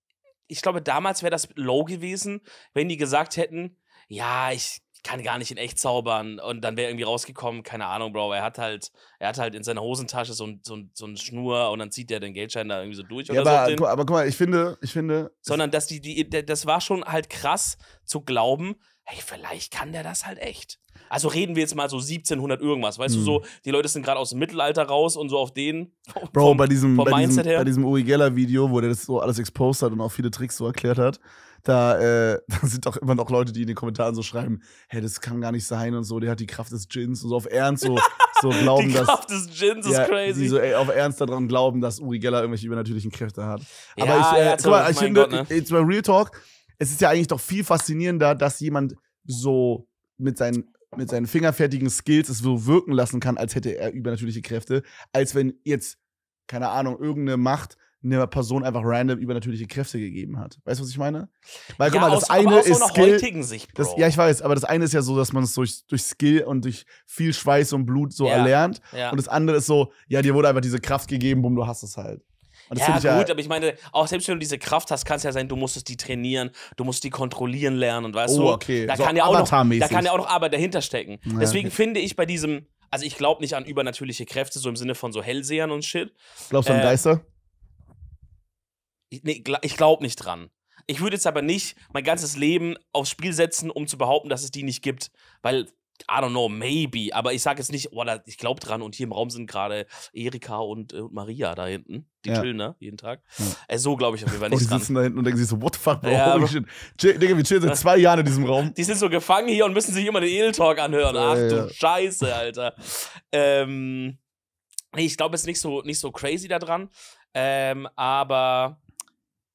ich glaube, damals wäre das low gewesen, wenn die gesagt hätten, ja, ich kann gar nicht in echt zaubern. Und dann wäre irgendwie rausgekommen, keine Ahnung, Bro, er hat halt, er hat halt in seiner Hosentasche so, ein, so, so einen Schnur und dann zieht er den Geldschein da irgendwie so durch. Ja, aber, so aber guck mal, ich finde, ich finde. Sondern dass die, die, das war schon halt krass zu glauben, hey, vielleicht kann der das halt echt. Also reden wir jetzt mal so 1700 irgendwas, weißt hm. du so, mhm. die Leute sind gerade aus dem Mittelalter raus und so auf den. Bro, vom, bei diesem, bei diesem, bei diesem Uri Geller Video, wo der das so alles exposed hat und auch viele Tricks so erklärt hat da, äh, da sind auch immer noch Leute, die in den Kommentaren so schreiben, hey, das kann gar nicht sein und so, der hat die Kraft des Gins und so auf Ernst so, so glauben, dass. Die Kraft des Gins ja, ist crazy. Die so ey, auf Ernst daran glauben, dass Uri Geller irgendwelche übernatürlichen Kräfte hat. Ja, Aber ich, äh, ja, guck mal, ich finde, Gott, ne? jetzt mal Real Talk, es ist ja eigentlich doch viel faszinierender, dass jemand so mit seinen mit seinen fingerfertigen Skills es so wirken lassen kann, als hätte er übernatürliche Kräfte, als wenn jetzt keine Ahnung, irgendeine Macht einer Person einfach random übernatürliche Kräfte gegeben hat. Weißt du, was ich meine? Weil ja, guck mal, das aus, eine aus ist Skill, Sicht, das, ja, ich weiß, aber das eine ist ja so, dass man es durch, durch Skill und durch viel Schweiß und Blut so ja, erlernt ja. und das andere ist so, ja, dir wurde einfach diese Kraft gegeben, bumm, du hast es halt. Ja, gut, ja, aber ich meine, auch selbst wenn du diese Kraft hast, kann es ja sein, du musstest die trainieren, du musst die kontrollieren lernen, weißt oh, du? Okay. Da, so kann ja auch noch, da kann ja auch noch Arbeit dahinter stecken. Ja, Deswegen okay. finde ich bei diesem, also ich glaube nicht an übernatürliche Kräfte, so im Sinne von so Hellsehern und shit. Glaubst du an äh, Geister? Ich, nee, ich glaube nicht dran. Ich würde jetzt aber nicht mein ganzes Leben aufs Spiel setzen, um zu behaupten, dass es die nicht gibt. Weil, I don't know, maybe. Aber ich sage jetzt nicht, oh, da, ich glaube dran. Und hier im Raum sind gerade Erika und, äh, und, Maria da hinten. Die ja. chillen, ne? Jeden Tag. Ja. Äh, so glaube ich auf jeden Fall nicht. Und die dran. sitzen da hinten und denken sich so, what the fuck, bro, ja, holy shit. Chill, Digga, wir chillen seit zwei Jahren in diesem Raum. Die sind so gefangen hier und müssen sich immer den Edel-Talk anhören. Ach ja, du Scheiße, Alter. ähm, nee, ich glaube, es ist nicht so, nicht so crazy da dran. Ähm, aber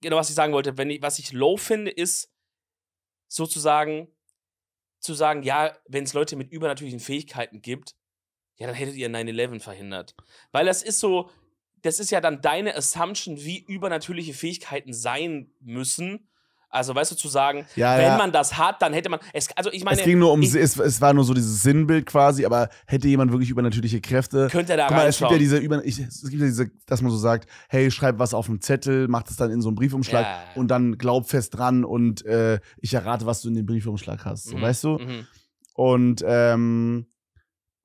genau, was ich sagen wollte, wenn ich, was ich low finde, ist sozusagen zu sagen, ja, wenn es Leute mit übernatürlichen Fähigkeiten gibt, ja, dann hättet ihr 9-11 verhindert. Weil das ist so, das ist ja dann deine Assumption, wie übernatürliche Fähigkeiten sein müssen. Also, weißt du, zu sagen, ja, wenn ja. man das hat, dann hätte man. Es, also ich meine, es ging nur um, ich, es, es, war nur so dieses Sinnbild quasi, aber hätte jemand wirklich übernatürliche Kräfte. Könnte er da Guck mal, es gibt ja diese, über, ich, es gibt ja diese, dass man so sagt, hey, schreib was auf einen Zettel, mach das dann in so einen Briefumschlag ja. und dann glaub fest dran und äh, ich errate, was du in dem Briefumschlag hast. So, mhm. weißt du? Mhm. Und, ähm,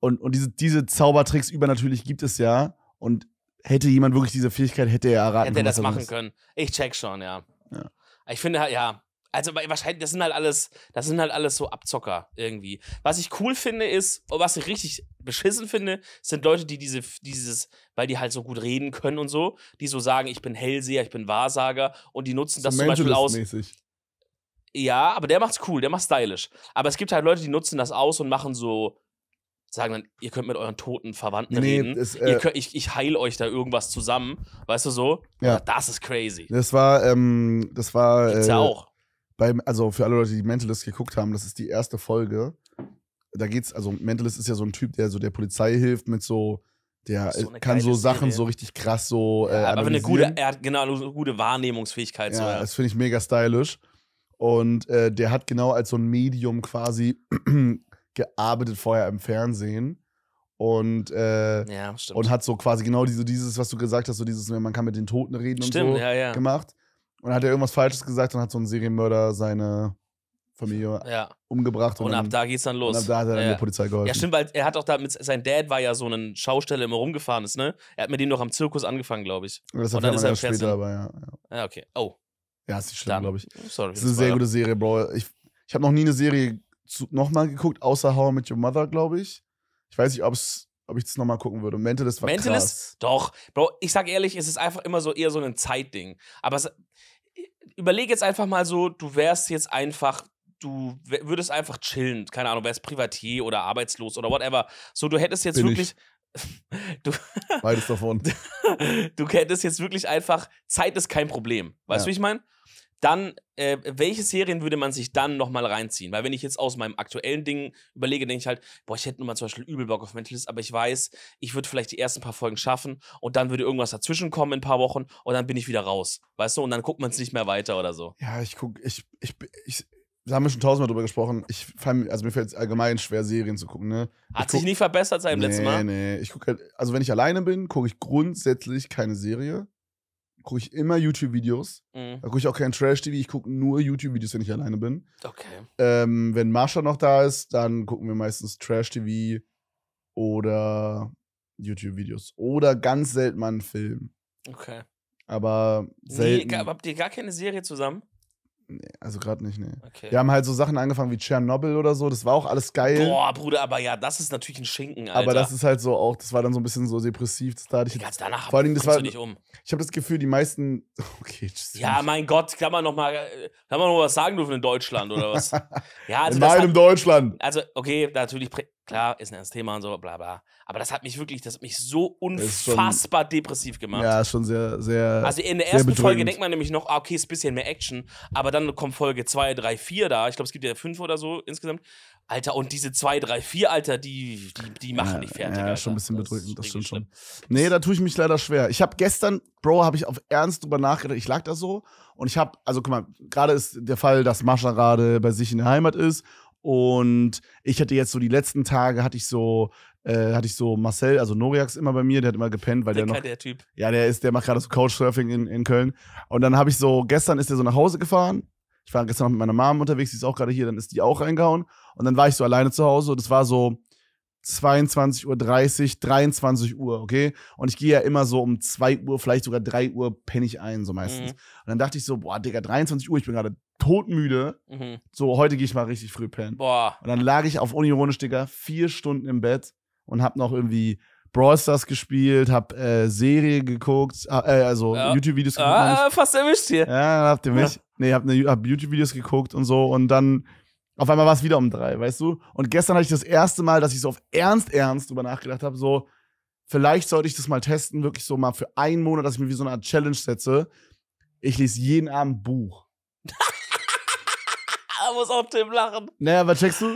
und, und diese, diese Zaubertricks übernatürlich gibt es ja. Und hätte jemand wirklich diese Fähigkeit, hätte er erraten können. Hätte er das machen können. Ich check schon, ja. Ich finde, halt, ja, also wahrscheinlich, das sind halt alles, das sind halt alles so Abzocker irgendwie. Was ich cool finde ist, oh, was ich richtig beschissen finde, sind Leute, die diese, dieses, weil die halt so gut reden können und so, die so sagen, ich bin Hellseher, ich bin Wahrsager und die nutzen so das zum Beispiel aus. Ja, aber der macht's cool, der macht's stylisch. Aber es gibt halt Leute, die nutzen das aus und machen so sagen dann, ihr könnt mit euren toten Verwandten nee, reden. Es, äh, könnt, ich, ich heile euch da irgendwas zusammen. Weißt du so? Ja. Aber das ist crazy. Das war, ähm, das war. Gibt's ja äh, auch. Beim, also für alle Leute, die Mentalist geguckt haben, das ist die erste Folge. Da geht's, also Mentalist ist ja so ein Typ, der so der Polizei hilft mit so der so kann so Sachen Serie. so richtig krass so. Äh, ja, aber eine gute, er hat genau eine also gute Wahrnehmungsfähigkeit. Ja, so, ja. das finde ich mega stylisch. Und äh, der hat genau als so ein Medium quasi gearbeitet vorher im Fernsehen und, äh, ja, und hat so quasi genau diese, dieses, was du gesagt hast, so dieses, man kann mit den Toten reden stimmt, und so ja, ja. gemacht. Und hat er irgendwas Falsches gesagt und hat so ein Serienmörder seine Familie ja. umgebracht. Und, und ab dann, da geht's dann los. Und ab da hat er dann ja. der Polizei geholfen. Ja, stimmt, weil er hat auch da mit, sein Dad war ja so ein Schausteller, immer rumgefahren ist, ne? Er hat mit dem noch am Zirkus angefangen, glaube ich. Und, das und dann ist er später, aber ja, ja. Ja, ah, okay. Oh. Ja, ist nicht schlimm, glaube ich. Sorry. Das ist eine sehr gute Serie, Bro. Ich, ich habe noch nie eine Serie nochmal geguckt, außer How I Your Mother, glaube ich. Ich weiß nicht, ob es ob ich das nochmal gucken würde. Mentalist war Mentalist, krass. doch. Bro, ich sag ehrlich, es ist einfach immer so eher so ein Zeitding. Aber es, überleg jetzt einfach mal so, du wärst jetzt einfach, du würdest einfach chillen. Keine Ahnung, wärst Privatier oder arbeitslos oder whatever. So, du hättest jetzt Bin wirklich. Du, Beides davon. Du hättest jetzt wirklich einfach, Zeit ist kein Problem. Weißt du, wie ich meine? dann, äh, welche Serien würde man sich dann nochmal reinziehen? Weil wenn ich jetzt aus meinem aktuellen Ding überlege, denke ich halt, boah, ich hätte nun mal zum Beispiel übel Bock auf Mentalist, aber ich weiß, ich würde vielleicht die ersten paar Folgen schaffen und dann würde irgendwas dazwischen kommen in ein paar Wochen und dann bin ich wieder raus, weißt du? Und dann guckt man es nicht mehr weiter oder so. Ja, ich gucke, ich, ich, ich, da haben wir schon tausendmal drüber gesprochen. Ich fall, also mir fällt es allgemein schwer, Serien zu gucken. Ne? Hat guck, sich nicht verbessert seit dem nee, letzten Mal? Nee, nee. Ich gucke halt, also wenn ich alleine bin, gucke ich grundsätzlich keine Serie gucke ich immer YouTube-Videos. Mhm. Da gucke ich auch kein Trash-TV, ich gucke nur YouTube-Videos, wenn ich alleine bin. Okay. Ähm, wenn Marsha noch da ist, dann gucken wir meistens Trash-TV oder YouTube-Videos. Oder ganz selten mal einen Film. Okay. Aber selten. Nee, habt ihr gar keine Serie zusammen? Nee, also gerade nicht, nee. Okay. Wir haben halt so Sachen angefangen wie Tschernobyl oder so, das war auch alles geil. Boah, Bruder, aber ja, das ist natürlich ein Schinken, Alter. Aber das ist halt so auch, das war dann so ein bisschen so depressiv. Das da ich Digga, danach vor allem, das war, nicht um. Ich habe das Gefühl, die meisten. Okay, tschüss. Ja, mein Gott, kann man noch mal, äh, kann man noch was sagen dürfen in Deutschland oder was? ja, also in meinem hat, Deutschland. Also, okay, natürlich klar, ist ein ernstes Thema und so, bla bla. Aber das hat mich wirklich, das hat mich so unfassbar schon, depressiv gemacht. Ja, ist schon sehr, sehr. Also in der ersten Folge denkt man nämlich noch, ah, okay, ist ein bisschen mehr Action, aber dann kommt Folge 2, 3, 4 da. Ich glaube, es gibt ja fünf oder so insgesamt. Alter, und diese 2, 3, 4, Alter, die, die, die machen ja, dich fertig. Ja, Alter. schon ein bisschen bedrückend, das, das stimmt schon. Nee, da tue ich mich leider schwer. Ich habe gestern, Bro, habe ich auf Ernst drüber nachgedacht. Ich lag da so und ich habe, also guck mal, gerade ist der Fall, dass Mascha gerade bei sich in der Heimat ist und ich hatte jetzt so die letzten Tage, hatte ich so, äh, hatte ich so Marcel, also Noriax immer bei mir, der hat immer gepennt, weil der, der noch. Der typ. Ja, der ist, der macht gerade so Couchsurfing in, in Köln. Und dann habe ich so, gestern ist der so nach Hause gefahren. Ich war gestern noch mit meiner Mom unterwegs, die ist auch gerade hier, dann ist die auch reingehauen. Und dann war ich so alleine zu Hause und es war so 22.30 Uhr, 23 Uhr, okay? Und ich gehe ja immer so um 2 Uhr, vielleicht sogar 3 Uhr penne ich ein, so meistens. Mhm. Und dann dachte ich so, boah, Digga, 23 Uhr, ich bin gerade todmüde. Mhm. So, heute gehe ich mal richtig früh pennen. Boah. Und dann lag ich auf unironisch, Digga, vier Stunden im Bett und hab noch irgendwie Brawl Stars gespielt, hab äh, Serie geguckt, äh, also ja. YouTube-Videos geguckt. Ah, ah fast erwischt hier. Ja, habt ihr mich. Ja. Nee, hab, ne, hab YouTube-Videos geguckt und so und dann auf einmal war es wieder um drei, weißt du? Und gestern hatte ich das erste Mal, dass ich so auf ernst, ernst drüber nachgedacht habe, so, vielleicht sollte ich das mal testen, wirklich so mal für einen Monat, dass ich mir wie so eine Art Challenge setze. Ich lese jeden Abend ein Buch. da muss auch Tim lachen. Naja, was checkst du?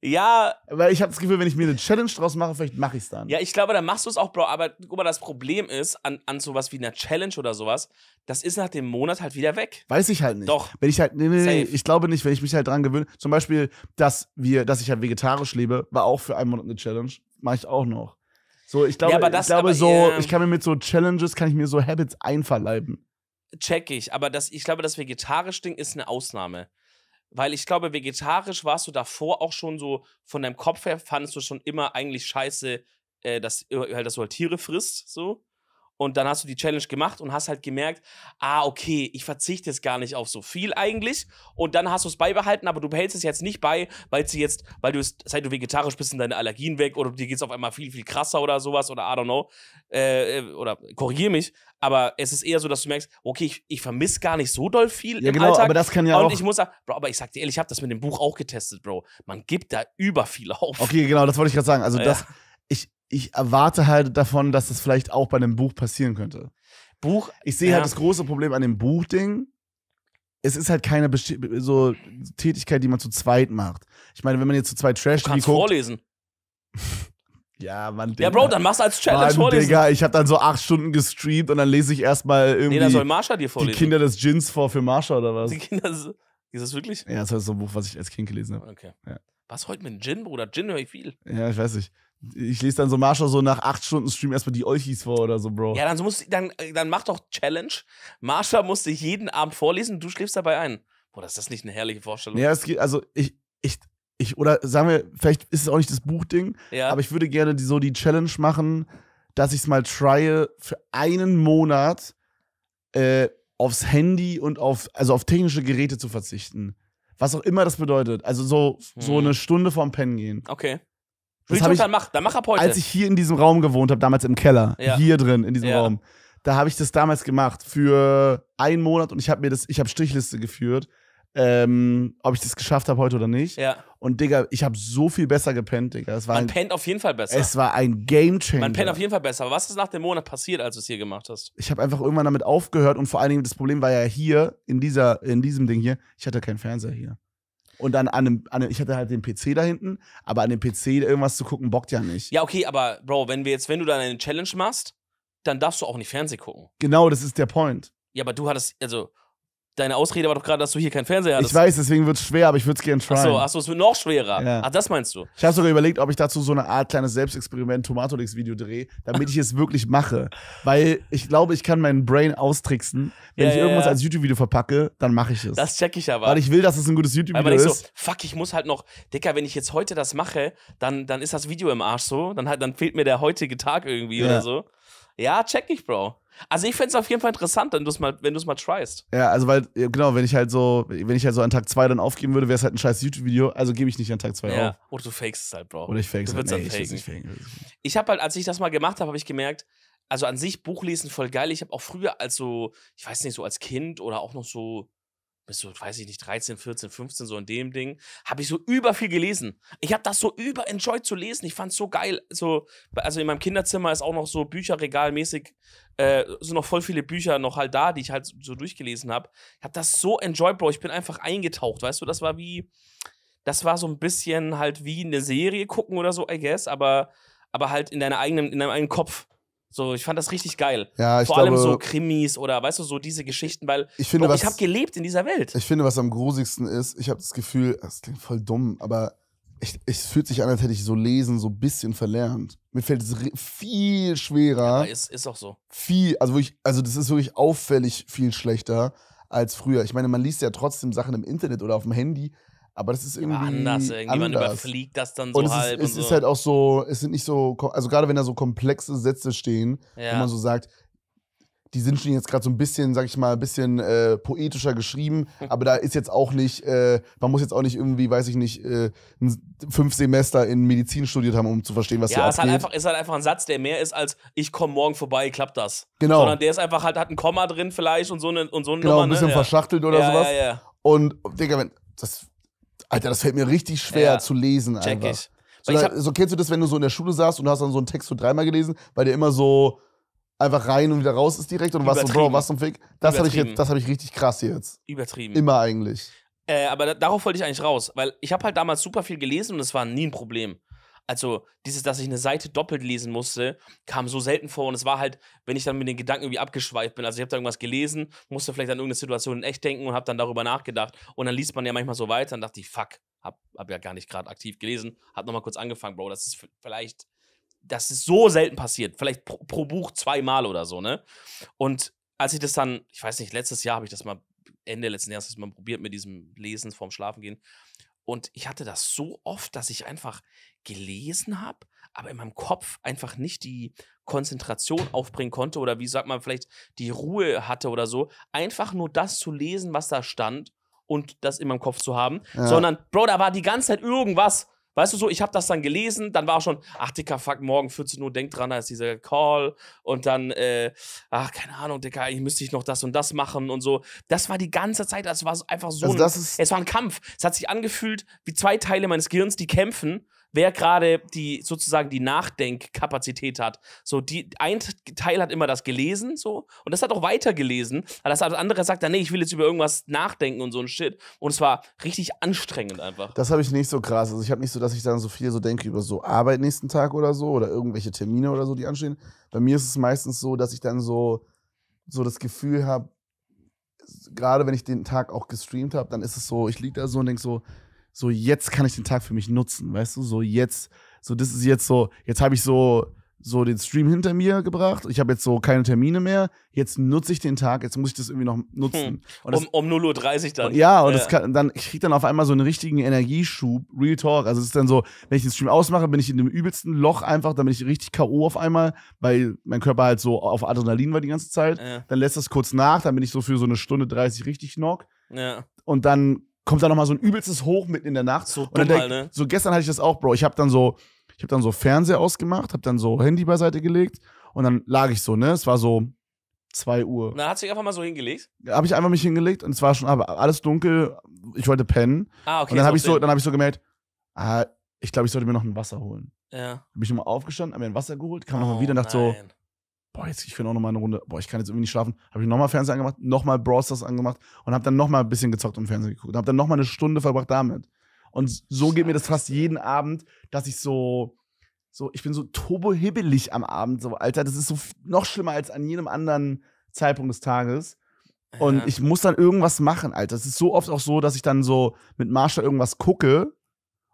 Ja. Weil ich habe das Gefühl, wenn ich mir eine Challenge draus mache, vielleicht mache ich es dann. Ja, ich glaube, dann machst du es auch, Bro. Aber guck mal, das Problem ist, an, an sowas wie einer Challenge oder sowas, das ist nach dem Monat halt wieder weg. Weiß ich halt nicht. Doch. Wenn ich halt, nee, nee, nee, ich glaube nicht, wenn ich mich halt dran gewöhne. Zum Beispiel, dass wir, dass ich halt vegetarisch lebe, war auch für einen Monat eine Challenge. Mache ich auch noch. So, ich glaube, Ja, aber das- ich glaube aber, so, ähm, ich kann mir mit so Challenges, kann ich mir so Habits einverleiben. Check ich. Aber das, ich glaube, das vegetarische ding ist eine Ausnahme. Weil ich glaube, vegetarisch warst du davor auch schon so, von deinem Kopf her fandest du schon immer eigentlich scheiße, äh, dass, äh, halt, dass du halt Tiere frisst, so. Und dann hast du die Challenge gemacht und hast halt gemerkt, ah, okay, ich verzichte jetzt gar nicht auf so viel eigentlich. Und dann hast du es beibehalten, aber du behältst es jetzt nicht bei, weil sie jetzt, weil du es, seit du vegetarisch bist, sind deine Allergien weg oder dir geht es auf einmal viel, viel krasser oder sowas oder I don't know. Äh, äh, oder korrigier mich. Aber es ist eher so, dass du merkst, okay, ich, ich vermisse gar nicht so doll viel. Ja, im genau, Alltag. aber das kann ja und auch. Und ich muss sagen, Bro, aber ich sag dir ehrlich, ich habe das mit dem Buch auch getestet, Bro. Man gibt da über viel auf. Okay, genau, das wollte ich gerade sagen. Also ja. das ich, ich erwarte halt davon, dass das vielleicht auch bei einem Buch passieren könnte. Buch. Ich sehe halt ja. halt das große Problem an dem Buchding. Es ist halt keine Besti so Tätigkeit, die man zu zweit macht. Ich meine, wenn man jetzt zu zweit Trash du kannst guckt, vorlesen. ja, man. Digga. Ja, Bro, halt- dann machst du als Challenge Mann, vorlesen. Digga, ich habe dann so acht Stunden gestreamt und dann lese ich erstmal irgendwie. Nee, dann soll Marsha dir vorlesen. Die Kinder des Djinns vor für Marsha oder was? Die Kinder des. Ist das wirklich? Ja, das ist so ein Buch, was ich als Kind gelesen habe. Okay. Ja. Was heute mit Gin, Bruder? Gin höre ich viel. Ja, ich weiß nicht ich lese dann so Marsha so nach acht Stunden Stream erstmal die Olchis vor oder so, Bro. Ja, dann, muss, dann, äh, dann mach doch Challenge. Marsha musste jeden Abend vorlesen, du schläfst dabei ein. Boah, ist das nicht eine herrliche Vorstellung? Ja, es geht, also ich, ich, ich, oder sagen wir, vielleicht ist es auch nicht das Buchding, ja. aber ich würde gerne die, so die Challenge machen, dass ich es mal trye für einen Monat äh, aufs Handy und auf, also auf technische Geräte zu verzichten. Was auch immer das bedeutet. Also so, hm. so eine Stunde vorm Pennen gehen. Okay. Das Real ich, dann mach, dann mach ab heute. Als ich hier in diesem Raum gewohnt habe, damals im Keller, ja. hier drin in diesem ja. Raum, da habe ich das damals gemacht für einen Monat und ich habe mir das, ich habe Strichliste geführt, ähm, ob ich das geschafft habe heute oder nicht. Ja. Und Digga, ich habe so viel besser gepennt, Digga. Es war Man ein, pennt auf jeden Fall besser. Es war ein Game Changer. Man pennt auf jeden Fall besser. Aber was ist nach dem Monat passiert, als du es hier gemacht hast? Ich habe einfach irgendwann damit aufgehört und vor allen Dingen das Problem war ja hier, in, dieser, in diesem Ding hier, ich hatte keinen Fernseher hier. Und dann an einem, an einem, ich hatte halt den PC da hinten, aber an dem PC irgendwas zu gucken, bockt ja nicht. Ja, okay, aber Bro, wenn wir jetzt, wenn du dann eine Challenge machst, dann darfst du auch nicht Fernsehen gucken. Genau, das ist der Point. Ja, aber du hattest, also Deine Ausrede war doch gerade, dass du hier keinen Fernseher hast. Ich weiß, deswegen wird es schwer, aber ich würde es gerne tryen. Achso, achso, es wird noch schwerer. Ja. Ach, das meinst du? Ich habe sogar überlegt, ob ich dazu so eine Art kleines Selbstexperiment Tomatolix-Video drehe, damit ich es wirklich mache. Weil ich glaube, ich kann meinen Brain austricksen. Wenn ja, ich ja, irgendwas als YouTube-Video verpacke, dann mache ich es. Das check ich aber. Weil ich will, dass es ein gutes YouTube-Video ist. So, fuck, ich muss halt noch, Dicker, wenn ich jetzt heute das mache, dann, dann ist das Video im Arsch so. Dann, halt, dann fehlt mir der heutige Tag irgendwie oder so. Ja, check ich, Bro. Also ich fände es auf jeden Fall interessant, wenn du es mal, mal tryst. Ja, also weil, genau, wenn ich halt so, wenn ich halt so an Tag 2 dann aufgeben würde, wäre es halt ein scheiß YouTube-Video, also gebe ich nicht an Tag 2 ja. auf. Oder du fakest es halt, Bro. Oder ich fakes es halt. Nee, ich will's nicht faken. Ich habe halt, als ich das mal gemacht habe, habe ich gemerkt, also an sich Buchlesen voll geil. Ich habe auch früher als so, ich weiß nicht, so als Kind oder auch noch so bis so, weiß ich nicht, 13, 14, 15, so in dem Ding, habe ich so über viel gelesen. Ich habe das so über enjoyed zu lesen. Ich fand's so geil. So, also in meinem Kinderzimmer ist auch noch so Bücherregalmäßig, äh, sind noch voll viele Bücher noch halt da, die ich halt so durchgelesen habe. Ich habe das so enjoyed, Bro. Ich bin einfach eingetaucht, weißt du? Das war wie, das war so ein bisschen halt wie eine Serie gucken oder so, I guess, aber, aber halt in, deiner eigenen, in deinem eigenen Kopf. So, ich fand das richtig geil. Ja, Vor glaube, allem so Krimis oder weißt du, so diese Geschichten, weil ich, ich habe gelebt in dieser Welt. Ich finde, was am grusigsten ist, ich habe das Gefühl, das klingt voll dumm, aber ich, es fühlt sich an, als hätte ich so lesen so ein bisschen verlernt. Mir fällt es viel schwerer. Ja, ist, ist auch so. Viel, also wirklich, also das ist wirklich auffällig viel schlechter als früher. Ich meine, man liest ja trotzdem Sachen im Internet oder auf dem Handy, aber das ist irgendwie. Aber anders, irgendjemand anders. überfliegt das dann so und es halb. Ist, es und so. ist halt auch so, es sind nicht so, also gerade wenn da so komplexe Sätze stehen, ja. wo man so sagt, die sind schon jetzt gerade so ein bisschen, sag ich mal, ein bisschen äh, poetischer geschrieben, hm. aber da ist jetzt auch nicht, äh, man muss jetzt auch nicht irgendwie, weiß ich nicht, äh, fünf Semester in Medizin studiert haben, um zu verstehen, was ja, hier halt abgeht. Ja, halt einfach, ist halt einfach ein Satz, der mehr ist als ich komme morgen vorbei, klappt das. Genau. Sondern der ist einfach halt, hat ein Komma drin vielleicht und so eine und so eine Genau, Nummer, ein bisschen ne? verschachtelt ja. oder ja, sowas. Ja, ja. Und, Digga, wenn, das Alter, das fällt mir richtig schwer ja. zu lesen. Einfach. Check ich. So, ich so kennst du das, wenn du so in der Schule saßt und hast dann so einen Text so dreimal gelesen, weil der immer so einfach rein und wieder raus ist direkt und was so, Bro, was zum Fick? Das habe ich jetzt, das habe ich richtig krass jetzt. Übertrieben. Immer eigentlich. Äh, aber da, darauf wollte ich eigentlich raus, weil ich habe halt damals super viel gelesen und das war nie ein Problem also dieses, dass ich eine Seite doppelt lesen musste, kam so selten vor und es war halt, wenn ich dann mit den Gedanken irgendwie abgeschweift bin, also ich habe da irgendwas gelesen, musste vielleicht an irgendeine Situation in echt denken und habe dann darüber nachgedacht und dann liest man ja manchmal so weiter und dachte ich, fuck, hab, hab ja gar nicht gerade aktiv gelesen, hab nochmal kurz angefangen, Bro, das ist vielleicht, das ist so selten passiert, vielleicht pro, pro Buch zweimal oder so, ne? Und als ich das dann, ich weiß nicht, letztes Jahr habe ich das mal, Ende letzten Jahres mal probiert mit diesem Lesen vorm Schlafen gehen. Und ich hatte das so oft, dass ich einfach gelesen habe, aber in meinem Kopf einfach nicht die Konzentration aufbringen konnte oder wie sagt man vielleicht die Ruhe hatte oder so, einfach nur das zu lesen, was da stand und das in meinem Kopf zu haben, ja. sondern Bro, da war die ganze Zeit irgendwas Weißt du so, ich habe das dann gelesen, dann war schon, ach Dicker, fuck, morgen 14 Uhr, denk dran, da ist dieser Call und dann, äh, ach, keine Ahnung, Dicker, ich müsste ich noch das und das machen und so. Das war die ganze Zeit, das war einfach so, also ein, es war ein Kampf. Es hat sich angefühlt wie zwei Teile meines Gehirns, die kämpfen wer gerade die sozusagen die Nachdenkkapazität hat. So, die, ein Teil hat immer das gelesen, so, und das hat auch weitergelesen. Aber das andere sagt dann, nee, ich will jetzt über irgendwas nachdenken und so ein Shit. Und es war richtig anstrengend einfach. Das habe ich nicht so krass. Also ich habe nicht so, dass ich dann so viel so denke über so Arbeit nächsten Tag oder so oder irgendwelche Termine oder so, die anstehen. Bei mir ist es meistens so, dass ich dann so, so das Gefühl habe, gerade wenn ich den Tag auch gestreamt habe, dann ist es so, ich liege da so und denke so, so jetzt kann ich den Tag für mich nutzen, weißt du? So jetzt, so das ist jetzt so, jetzt habe ich so so den Stream hinter mir gebracht. Ich habe jetzt so keine Termine mehr. Jetzt nutze ich den Tag. Jetzt muss ich das irgendwie noch nutzen. Hm. Das, um, um 0.30 Uhr dann. Ja, und ja. Das kann, dann kriege dann auf einmal so einen richtigen Energieschub. Real Talk. Also es ist dann so, wenn ich den Stream ausmache, bin ich in dem übelsten Loch einfach. Dann bin ich richtig K.O. auf einmal, weil mein Körper halt so auf Adrenalin war die ganze Zeit. Ja. Dann lässt das kurz nach. Dann bin ich so für so eine Stunde 30 richtig knock. Ja. Und dann kommt da nochmal so ein übelstes Hoch mitten in der Nacht. So, und dann denk, halt, ne? so gestern hatte ich das auch, Bro. Ich habe dann so, ich habe dann so Fernseher ausgemacht, habe dann so Handy beiseite gelegt und dann lag ich so, ne? Es war so 2 Uhr. Na, hat sich einfach mal so hingelegt? Habe ich einfach mich hingelegt und es war schon alles dunkel. Ich wollte pennen. Ah, okay. Und dann habe ich, so, dann hab ich so gemerkt, ah, ich glaube, ich sollte mir noch ein Wasser holen. Ja. Bin ich nochmal aufgestanden, habe mir ein Wasser geholt, kam oh, nochmal wieder und dachte nein. so, boah, jetzt ich könnte auch noch mal eine Runde, boah, ich kann jetzt irgendwie nicht schlafen. Habe ich nochmal Fernseher angemacht, nochmal Brawl Stars angemacht und habe dann nochmal ein bisschen gezockt und Fernsehen geguckt. Habe dann nochmal eine Stunde verbracht damit. Und so geht mir das fast jeden Abend, dass ich so, so, ich bin so turbohibbelig am Abend. So, Alter, das ist so noch schlimmer als an jedem anderen Zeitpunkt des Tages. Und ja. ich muss dann irgendwas machen, Alter. Es ist so oft auch so, dass ich dann so mit Marsha irgendwas gucke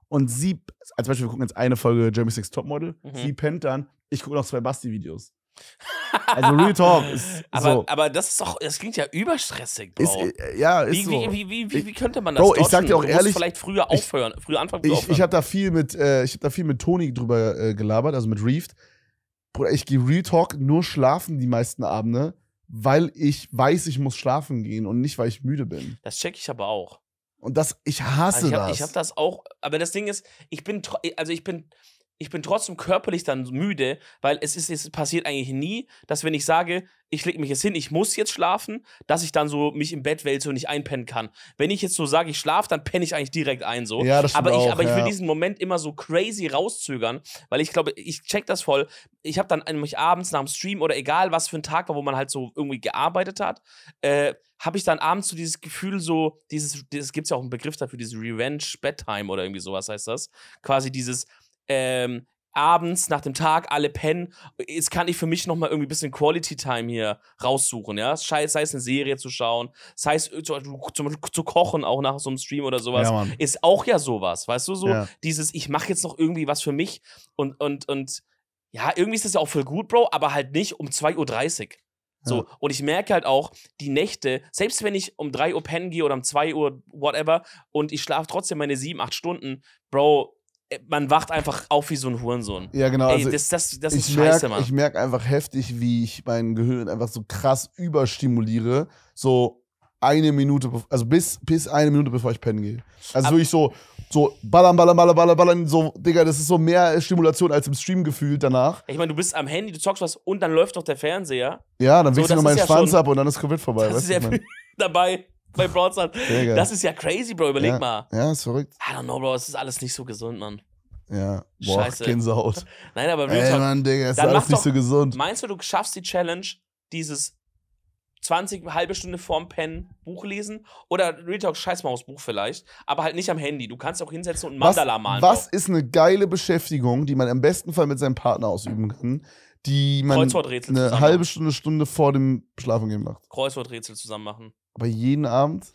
und sie, als Beispiel, wir gucken jetzt eine Folge Jeremy Six Topmodel, mhm. sie pennt dann, ich gucke noch zwei Basti-Videos. Also Real Talk ist aber, so. Aber das ist doch, das klingt ja überstressig, Bro. Ist, äh, ja, ist wie, so. Wie, wie, wie, wie, könnte man das Bro, ich sag dir auch ehrlich, vielleicht früher aufhören, ich, früher anfangen, früher ich, Ich habe da viel mit, äh, ich habe da viel mit Toni drüber äh, gelabert, also mit Reeft. Bruder, ich gehe Real Talk nur schlafen die meisten Abende, weil ich weiß, ich muss schlafen gehen und nicht, weil ich müde bin. Das check ich aber auch. Und das, ich hasse also ich hab, das. Ich habe das auch, aber das Ding ist, ich bin, also ich bin ich bin trotzdem körperlich dann müde, weil es ist, es passiert eigentlich nie, dass wenn ich sage, ich leg mich jetzt hin, ich muss jetzt schlafen, dass ich dann so mich im Bett wälze und nicht einpennen kann. Wenn ich jetzt so sage, ich schlafe, dann penne ich eigentlich direkt ein so. Ja, das aber ich, auch, aber ja. ich will diesen Moment immer so crazy rauszögern, weil ich glaube, ich check das voll. Ich habe dann nämlich abends nach dem Stream oder egal was für ein Tag war, wo man halt so irgendwie gearbeitet hat, äh, habe ich dann abends so dieses Gefühl so, dieses, es gibt ja auch einen Begriff dafür, dieses Revenge Bedtime oder irgendwie sowas heißt das. Quasi dieses ähm, abends nach dem Tag alle pennen. Jetzt kann ich für mich nochmal irgendwie ein bisschen Quality Time hier raussuchen, ja. Sei, sei es eine Serie zu schauen, sei es zu, äh, zu, zu kochen, auch nach so einem Stream oder sowas. Ja, ist auch ja sowas, weißt du, so ja. dieses, ich mache jetzt noch irgendwie was für mich und, und, und ja, irgendwie ist das ja auch voll gut, Bro, aber halt nicht um 2.30 Uhr. So, ja. und ich merke halt auch, die Nächte, selbst wenn ich um 3 Uhr pennen gehe oder um 2 Uhr, whatever, und ich schlafe trotzdem meine 7, 8 Stunden, Bro, äh, man wacht einfach auf wie so ein Hurensohn. Ja, genau. Ey, also das, das, das ist ich scheiße, Mann. Ich merke einfach heftig, wie ich mein Gehirn einfach so krass überstimuliere. So eine Minute, also bis, bis eine Minute, bevor ich pennen gehe. Also Aber wirklich so, so ballern, ballern, ballern, ballern, ballern, so, Digga, das ist so mehr Stimulation als im Stream gefühlt danach. Ich meine, du bist am Handy, du zockst was und dann läuft doch der Fernseher. Ja, dann so, wichst du noch meinen ja Schwanz ab und dann ist Covid vorbei. Das weißt ist ja dabei bei Broadside. Das ist ja crazy, Bro. Überleg ja. mal. Ja, ist verrückt. I don't know, Bro. Es ist alles nicht so gesund, Mann. Ja, boah, Scheiße. Gänsehaut. Nein, aber Real Ey, Talk, Mann, Digga, ist alles nicht doch, so gesund. Meinst du, du schaffst die Challenge, dieses 20, halbe Stunde vorm Pen Buch lesen oder Real Talk, scheiß mal aufs Buch vielleicht, aber halt nicht am Handy. Du kannst auch hinsetzen und Mandala was, malen. Was doch. ist eine geile Beschäftigung, die man im besten Fall mit seinem Partner ausüben kann, die man eine zusammen. halbe Stunde, Stunde vor dem Schlafengehen macht? Kreuzworträtsel zusammen machen. Aber jeden Abend?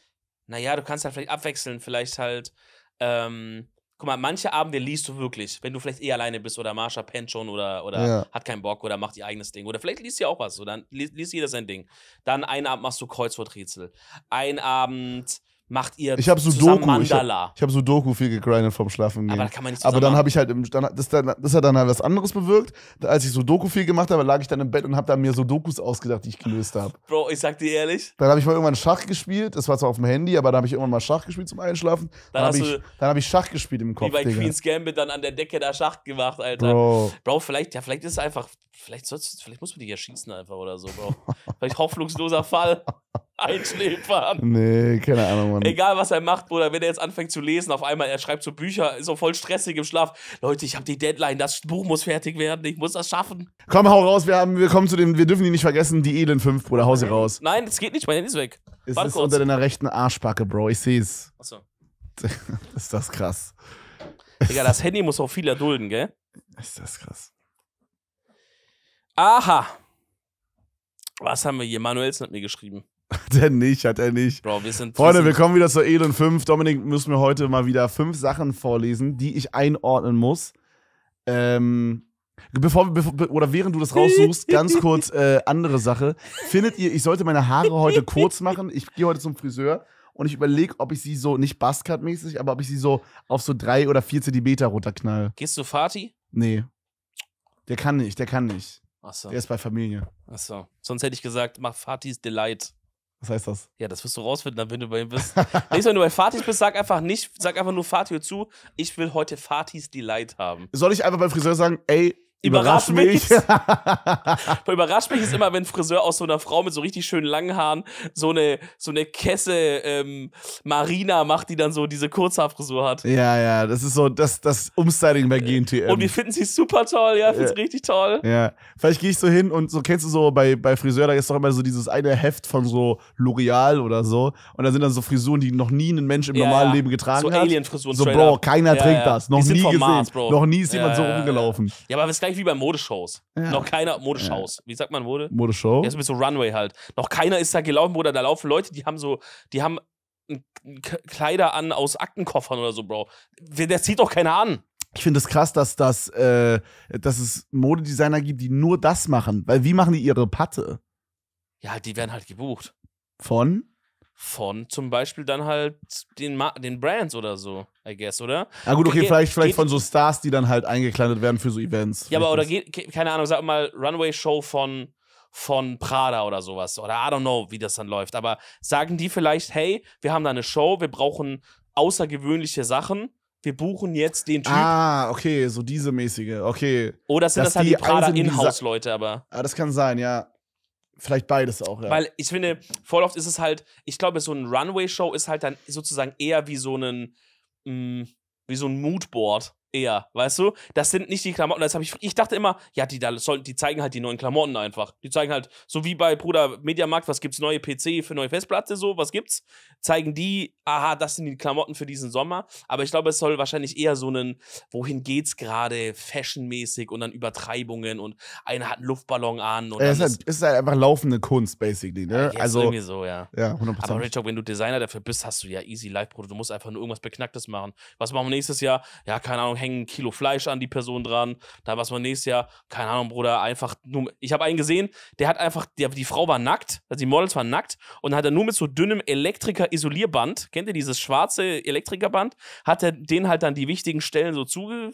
Naja, du kannst halt vielleicht abwechseln, vielleicht halt, ähm, guck mal, manche Abende liest du wirklich, wenn du vielleicht eh alleine bist oder Marsha pennt schon oder, oder ja. hat keinen Bock oder macht ihr eigenes Ding. Oder vielleicht liest ihr auch was, dann liest, liest jeder sein Ding. Dann einen Abend machst du Kreuzworträtsel. Ein Abend macht ihr ich hab so Doku, Mandala. Ich habe hab so Doku viel gegrindet vom Schlafen gehen. Aber da kann man nicht Aber dann habe ich halt, im, dann, das, das hat dann halt was anderes bewirkt. Als ich so Doku viel gemacht habe, lag ich dann im Bett und habe dann mir so Dokus ausgedacht, die ich gelöst habe. Bro, ich sag dir ehrlich. Dann habe ich mal irgendwann Schach gespielt. Das war zwar auf dem Handy, aber dann habe ich irgendwann mal Schach gespielt zum Einschlafen. Dann, dann habe ich, hab ich Schach gespielt im Kopf. Wie bei Digga. Queen's Gambit dann an der Decke da Schach gemacht, Alter. Bro, Bro vielleicht, ja, vielleicht ist es einfach Vielleicht, sollst, vielleicht muss man die ja schießen einfach oder so, Bro. vielleicht hoffnungsloser Fall. Ein Schneefahren. Nee, keine Ahnung, Mann. Egal, was er macht, Bruder, wenn er jetzt anfängt zu lesen, auf einmal, er schreibt so Bücher, ist so voll stressig im Schlaf. Leute, ich habe die Deadline, das Buch muss fertig werden, ich muss das schaffen. Komm, hau raus, wir, haben, wir kommen zu dem, wir dürfen die nicht vergessen, die Edlen fünf, Bruder, hau sie raus. Nein, das geht nicht, mein Handy ist weg. Es Warte ist kurz. unter deiner rechten Arschbacke, Bro, ich seh's. Achso. ist das krass. Digga, das Handy muss auch viel erdulden, gell? Ist das krass. Aha. Was haben wir hier? Manuelsen hat mir geschrieben. Hat er nicht, hat er nicht. Bro, wir sind Freunde, wir kommen wieder zur Elon 5. Dominik, müssen wir heute mal wieder fünf Sachen vorlesen, die ich einordnen muss. Ähm, bevor, bevor oder während du das raussuchst, ganz kurz äh, andere Sache. Findet ihr, ich sollte meine Haare heute kurz machen? Ich gehe heute zum Friseur und ich überlege, ob ich sie so, nicht Buzzcut-mäßig, aber ob ich sie so auf so drei oder vier Zentimeter runterknall. Gehst du Fati? Nee. Der kann nicht, der kann nicht. Achso. Der ist bei Familie. Achso. Sonst hätte ich gesagt, mach Fatis Delight. Was heißt das? Ja, das wirst du rausfinden, wenn du bei ihm bist. Nächstes wenn du bei Fatis bist, sag einfach nicht, sag einfach nur Fatio zu, ich will heute Fatis Delight haben. Soll ich einfach beim Friseur sagen, ey, Überrasch mich. Überrasch mich ist immer, wenn ein Friseur aus so einer Frau mit so richtig schönen langen Haaren so eine, so eine Kesse ähm, Marina macht, die dann so diese Kurzhaarfrisur hat. Ja, ja, das ist so das, das Umstyling bei GNTM. Und wir finden sie super toll, ja, finden ja. richtig toll. Ja, vielleicht gehe ich so hin und so, kennst du so bei, bei Friseur, da ist doch immer so dieses eine Heft von so L'Oreal oder so und da sind dann so Frisuren, die noch nie ein Mensch im ja, normalen ja. Leben getragen so hat. So Alien-Frisuren. So, Bro, keiner trägt das. Noch nie gesehen. Mars, noch nie ist jemand so rumgelaufen. Ja, aber es gleich wie bei Modeshows. Ja. Noch keiner, Modeshows. Ja. Wie sagt man Mode? Modeshow. Ja, so ein bisschen Runway halt. Noch keiner ist da gelaufen, Bruder. Da laufen Leute, die haben so, die haben Kleider an aus Aktenkoffern oder so, Bro. Der zieht doch keiner an. Ich finde es das krass, dass, das, äh, dass es Modedesigner gibt, die nur das machen. Weil wie machen die ihre Patte? Ja, die werden halt gebucht. Von? Von zum Beispiel dann halt den, Ma den Brands oder so. I guess, oder? Ah gut, okay, Ge vielleicht, vielleicht von so Stars, die dann halt eingekleidet werden für so Events. Ja, aber oder geht, keine Ahnung, sag mal, Runway-Show von, von Prada oder sowas. Oder I don't know, wie das dann läuft. Aber sagen die vielleicht, hey, wir haben da eine Show, wir brauchen außergewöhnliche Sachen. Wir buchen jetzt den Typ. Ah, okay, so diese mäßige, okay. Oder sind Dass das halt die, die Prada-Inhouse-Leute, also aber. Ah, das kann sein, ja. Vielleicht beides auch, ja. Weil ich finde, voll oft ist es halt, ich glaube, so ein Runway-Show ist halt dann sozusagen eher wie so ein mh, wie so ein Moodboard eher, weißt du? Das sind nicht die Klamotten. Das ich, ich dachte immer, ja, die, da soll, die zeigen halt die neuen Klamotten einfach. Die zeigen halt, so wie bei Bruder Mediamarkt, was gibt's neue PC für neue Festplatte, so, was gibt's? Zeigen die, aha, das sind die Klamotten für diesen Sommer. Aber ich glaube, es soll wahrscheinlich eher so einen, wohin geht's gerade, fashionmäßig und dann Übertreibungen und einer hat einen Luftballon an. Und es, ist halt, ist halt einfach laufende Kunst, basically, ne? Ja, also, irgendwie so, ja. ja 100%. Aber Richard, wenn du Designer dafür bist, hast du ja easy live, Bruder. Du musst einfach nur irgendwas Beknacktes machen. Was machen wir nächstes Jahr? Ja, keine Ahnung, hängen ein Kilo Fleisch an die Person dran. Dann was man nächstes Jahr, keine Ahnung, Bruder, einfach nur. Ich habe einen gesehen, der hat einfach, der, die Frau war nackt, also die Models waren nackt und hat er nur mit so dünnem Elektriker-Isolierband, kennt ihr dieses schwarze Elektrikerband, hat er den halt dann die wichtigen Stellen so zuge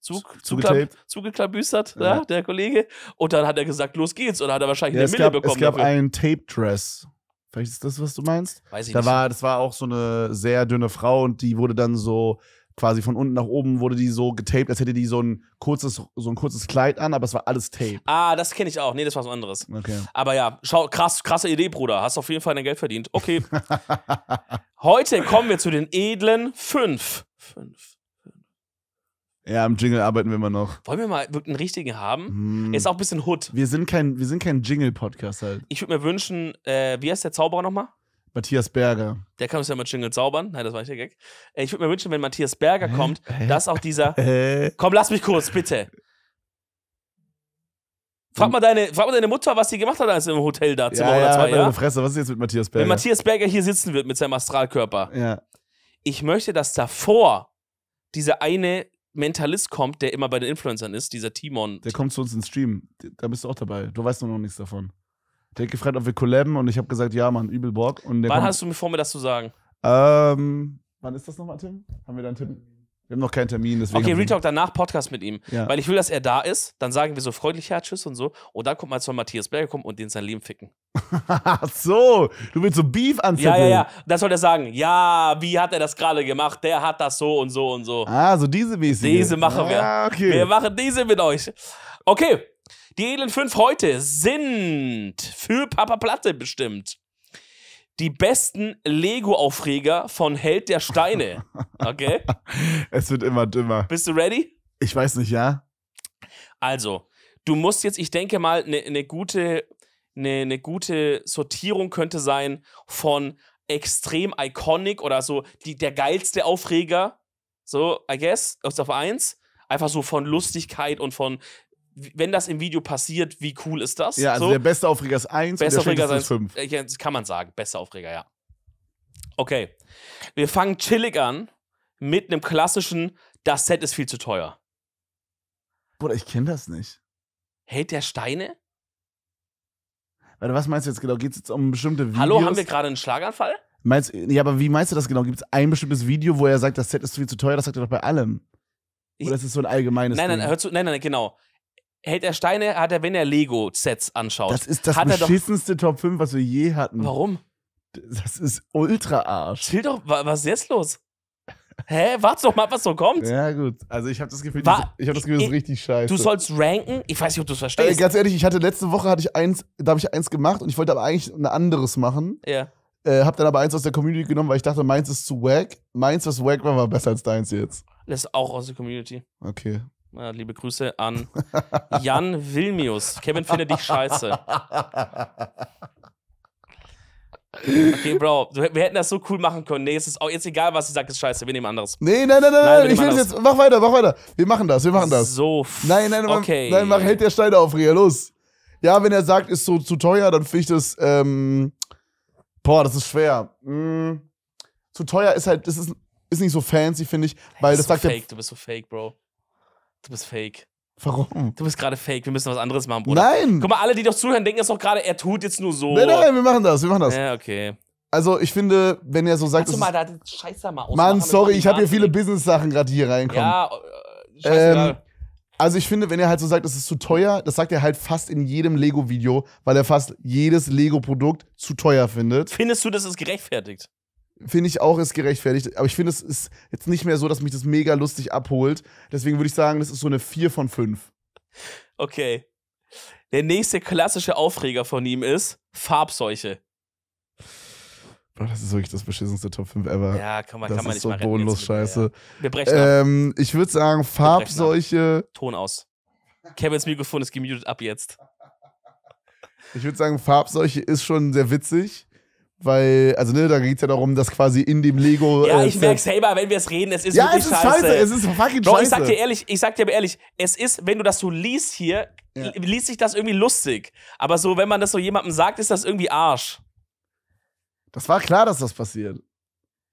Zug, zugeklappt, zugeklabüstert, ja. ja. der Kollege. Und dann hat er gesagt, los geht's. Und dann hat er wahrscheinlich ja, eine Mille gab, bekommen. Es gab dafür. einen Tape-Dress. Vielleicht ist das, was du meinst? Weiß ich da nicht. War, das war auch so eine sehr dünne Frau und die wurde dann so quasi von unten nach oben wurde die so getaped, als hätte die so ein kurzes, so ein kurzes Kleid an, aber es war alles Tape. Ah, das kenne ich auch. Nee, das war was anderes. Okay. Aber ja, schau, krass, krasse Idee, Bruder. Hast auf jeden Fall dein Geld verdient. Okay. Heute kommen wir zu den edlen fünf. Fünf. Ja, im Jingle arbeiten wir immer noch. Wollen wir mal wirklich einen richtigen haben? Hm. Ist auch ein bisschen Hood. Wir sind kein, kein Jingle-Podcast halt. Ich würde mir wünschen, äh, wie heißt der Zauberer nochmal? Matthias Berger. Der kann uns ja mal Jingle zaubern. Nein, das war nicht der Gag. Ich würde mir wünschen, wenn Matthias Berger äh, kommt, äh, dass auch dieser. Hä? komm, lass mich kurz, bitte. Frag mal, deine, frag mal deine Mutter, was sie gemacht hat, als sie im Hotel da Zimmer ja, oder zwei, ja? Meine Fresse, was ist jetzt mit Matthias Berger? Wenn Matthias Berger hier sitzen wird mit seinem Astralkörper. Ja. Ich möchte, dass davor dieser eine Mentalist kommt, der immer bei den Influencern ist, dieser Timon. Der kommt zu uns ins Stream. Da bist du auch dabei. Du weißt nur noch nichts davon. Der hat gefragt, ob wir collaben und ich habe gesagt, ja, Mann, übel Bock. Und der Wann kommt- hast du mir vor, mir das zu sagen? Ähm, wann ist das nochmal, Tim? Haben wir da einen Tipp? Wir haben noch keinen Termin, deswegen. Okay, Retalk danach Podcast mit ihm. Ja. Weil ich will, dass er da ist. Dann sagen wir so freundlich ja, tschüss und so. Und dann kommt mal zu Matthias Berger kommen und den sein Leben ficken. Ach so, du willst so Beef anzetteln. Ja, ja, ja. Das soll er sagen. Ja, wie hat er das gerade gemacht? Der hat das so und so und so. Ah, so diese mäßige. Diese machen wir. ah, Okay. Wir machen diese mit euch. Okay, die edlen fünf heute sind für Papa Platte bestimmt die besten Lego-Aufreger von Held der Steine. Okay? es wird immer dümmer. Bist du ready? Ich weiß nicht, ja. Also, du musst jetzt, ich denke mal, eine ne gute, ne, ne gute Sortierung könnte sein von extrem iconic oder so die, der geilste Aufreger. So, I guess, auf eins. Einfach so von Lustigkeit und von wenn das im Video passiert, wie cool ist das? Ja, also so. der beste Aufreger ist 1 beste und der Aufreger ist 5. Ja, kann man sagen, beste Aufreger, ja. Okay, wir fangen chillig an mit einem klassischen, das Set ist viel zu teuer. Bruder, ich kenne das nicht. Hält der Steine? Warte, was meinst du jetzt genau? Geht es jetzt um bestimmte Videos? Hallo, haben wir gerade einen Schlaganfall? Meinst, ja, aber wie meinst du das genau? Gibt es ein bestimmtes Video, wo er sagt, das Set ist viel zu teuer? Das sagt er doch bei allem. Oder ist es so ein allgemeines Nein, nein, Ding? zu. nein, nein, genau hält er Steine, hat er, wenn er Lego-Sets anschaut. Das ist das hat beschissenste doch, Top 5, was wir je hatten. Warum? Das ist ultra Arsch. Chill doch, was ist jetzt los? Hä, warte doch mal, was so kommt. Ja, gut. Also ich habe das Gefühl, War, ich habe das Gefühl, das ist richtig scheiße. Du sollst ranken? Ich weiß nicht, ob du es verstehst. Äh, ganz ehrlich, ich hatte letzte Woche hatte ich eins, da habe ich eins gemacht und ich wollte aber eigentlich ein anderes machen. Ja. Yeah. Äh, hab dann aber eins aus der Community genommen, weil ich dachte, meins ist zu wack. Meins, was wack war, war besser als deins jetzt. Das ist auch aus der Community. Okay. Ja, liebe Grüße an Jan Wilmius. Kevin findet dich scheiße. Okay, Bro, wir hätten das so cool machen können. Nee, es ist auch jetzt egal, was sie sagt, ist scheiße. Wir nehmen anderes. Nee, nein, nein, nein, nein ich will jetzt. Mach weiter, mach weiter. Wir machen das, wir machen das. So. Nein, nein, okay. nein, mach, hält der Stein auf, Ria, los. Ja, wenn er sagt, ist so zu teuer, dann finde ich das, ähm, boah, das ist schwer. Hm, zu teuer ist halt, das ist, ist nicht so fancy, finde ich, weil hey, das so sagt fake, der, du bist so fake, Bro. Du bist fake. Warum? Hm. Du bist gerade fake, wir müssen was anderes machen, Bruder. Nein! Guck mal, alle, die doch zuhören, denken das doch gerade, er tut jetzt nur so. Nein, nein, wir machen das, wir machen das. Ja, okay. Also, ich finde, wenn er so sagt. Kannst du mal da den Scheiß mal aus. Mann, sorry, ich habe hier viele Business-Sachen gerade hier reinkommen. Ja, äh, scheißegal. Ähm, also, ich finde, wenn er halt so sagt, es ist zu teuer, das sagt er halt fast in jedem Lego-Video, weil er fast jedes Lego-Produkt zu teuer findet. Findest du, das ist gerechtfertigt? finde ich auch ist gerechtfertigt. Aber ich finde, es ist jetzt nicht mehr so, dass mich das mega lustig abholt. Deswegen würde ich sagen, das ist so eine 4 von 5. Okay. Der nächste klassische Aufreger von ihm ist Farbseuche. das ist wirklich das beschissenste Top 5 ever. Ja, kann man, das kann man ist nicht so mal bodenlos scheiße. ja. Wir brechen ähm, Ich würde sagen, Farbseuche. Ton aus. Kevins Mikrofon ist gemutet ab jetzt. Ich würde sagen, Farbseuche ist schon sehr witzig weil, also ne, da geht es ja darum, dass quasi in dem Lego. Ja, äh, ich äh, merke selber, wenn wir es reden, es ist ja, wirklich es ist scheiße. scheiße. Es ist fucking Bro, scheiße. Ich sag dir ehrlich, ich sag dir aber ehrlich, es ist, wenn du das so liest hier, ja. liest sich das irgendwie lustig. Aber so, wenn man das so jemandem sagt, ist das irgendwie Arsch. Das war klar, dass das passiert.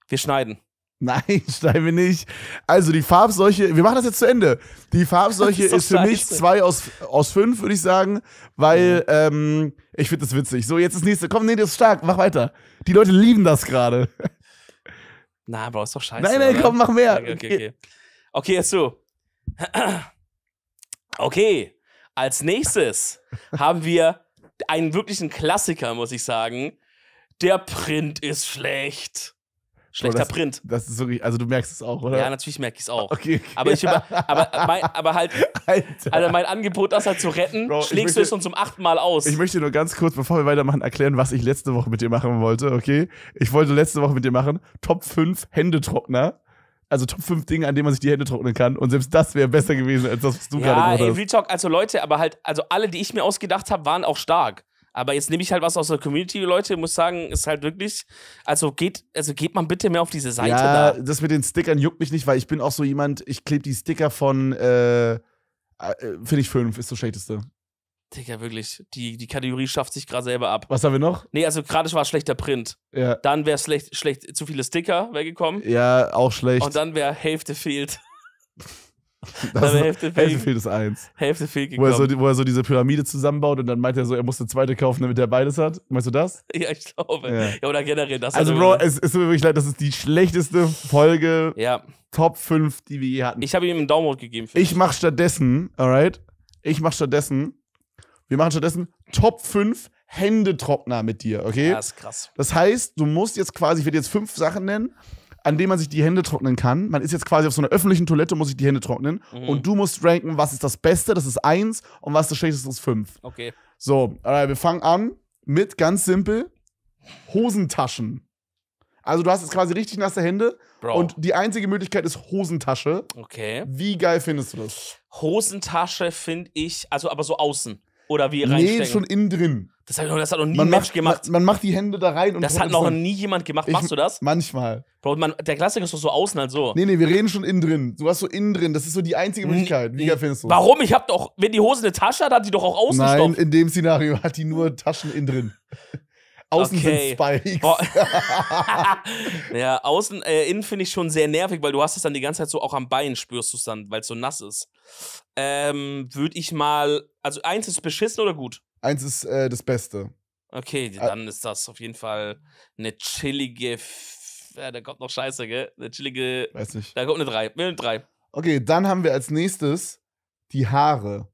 Wir schneiden. Nein, steigen wir nicht. Also die Farbseuche, wir machen das jetzt zu Ende. Die Farbseuche ist, ist, für mich zwei aus, aus fünf, würde ich sagen, weil mhm. ähm, ich finde das witzig. So, jetzt das nächste. Komm, nee, das ist stark, mach weiter. Die Leute lieben das gerade. Na, Bro, ist doch scheiße. Nein, nein, oder? komm, mach mehr. Okay, okay, okay. okay jetzt du. Okay, als nächstes haben wir einen wirklichen Klassiker, muss ich sagen. Der Print ist schlecht. Schlechter das, Print. Das ist wirklich, also du merkst es auch, oder? Ja, natürlich merke ich es auch. Okay, okay. Aber, ich über, aber, mein, aber halt, Alter. Also mein Angebot, das halt zu retten, Bro, schlägst möchte, du es schon zum achten Mal aus. Ich möchte nur ganz kurz, bevor wir weitermachen, erklären, was ich letzte Woche mit dir machen wollte, okay? Ich wollte letzte Woche mit dir machen, Top 5 Händetrockner also Top 5 Dinge, an denen man sich die Hände trocknen kann. Und selbst das wäre besser gewesen, als das, was du ja, gerade gemacht hast. Ja, Real Talk, also Leute, aber halt, also alle, die ich mir ausgedacht habe, waren auch stark. Aber jetzt nehme ich halt was aus der Community, Leute, Ich muss sagen, ist halt wirklich, also geht, also geht man bitte mehr auf diese Seite ja, da. Das mit den Stickern juckt mich nicht, weil ich bin auch so jemand, ich klebe die Sticker von, äh, äh finde ich fünf, ist das schlechteste. Digga, wirklich. Die, die Kategorie schafft sich gerade selber ab. Was haben wir noch? Nee, also gerade war schlechter Print. Ja. Dann wäre schlecht, schlecht, zu viele Sticker gekommen. Ja, auch schlecht. Und dann wäre Hälfte fehlt. Das also Hälfte, Hälfte ist eins. Hälfte fehlt gekommen. Wo er, so, wo er so diese Pyramide zusammenbaut und dann meint er so, er muss eine zweite kaufen, damit er beides hat. Meinst du das? Ja, ich glaube. Ja, ja oder generell das. Also, Bro, es, es tut mir wirklich leid, das ist die schlechteste Folge ja. Top 5, die wir je hatten. Ich habe ihm einen Download gegeben. Ich mache stattdessen, alright, ich mache stattdessen, wir machen stattdessen Top 5 Händetrockner mit dir, okay? Ja, ist krass. Das heißt, du musst jetzt quasi, ich werde jetzt fünf Sachen nennen an dem man sich die Hände trocknen kann. Man ist jetzt quasi auf so einer öffentlichen Toilette, muss sich die Hände trocknen. Mhm. Und du musst ranken, was ist das Beste, das ist eins und was ist das Schlechteste, das ist fünf. Okay. So, alright, wir fangen an mit ganz simpel Hosentaschen. Also du hast jetzt quasi richtig nasse Hände Bro. und die einzige Möglichkeit ist Hosentasche. Okay. Wie geil findest du das? Hosentasche finde ich, also aber so außen oder wie reinstecken? Nee, schon innen drin. Das, hat noch, das hat noch nie man ein Mensch macht, gemacht. Man, man, macht die Hände da rein und Das hat noch dann, nie jemand gemacht. Machst ich, du das? Manchmal. Bro, man, der Klassiker ist doch so außen halt so. Nee, nee, wir reden schon innen drin. Du hast so innen drin. Das ist so die einzige Möglichkeit. Wie findest du Warum? Ich hab doch, wenn die Hose eine Tasche hat, hat die doch auch außen Nein, gestopft. in dem Szenario hat die nur Taschen innen drin. Außen okay. sind Spikes. ja, außen, äh, innen finde ich schon sehr nervig, weil du hast es dann die ganze Zeit so auch am Bein spürst du es dann, weil es so nass ist. Ähm, würde ich mal, also eins ist beschissen oder gut? Eins ist äh, das Beste. Okay, äh, dann ist das auf jeden Fall eine chillige. ja, da kommt noch Scheiße, gell? Eine chillige. Weiß nicht. Da kommt eine 3. Wir Eine 3. Okay, dann haben wir als nächstes die Haare.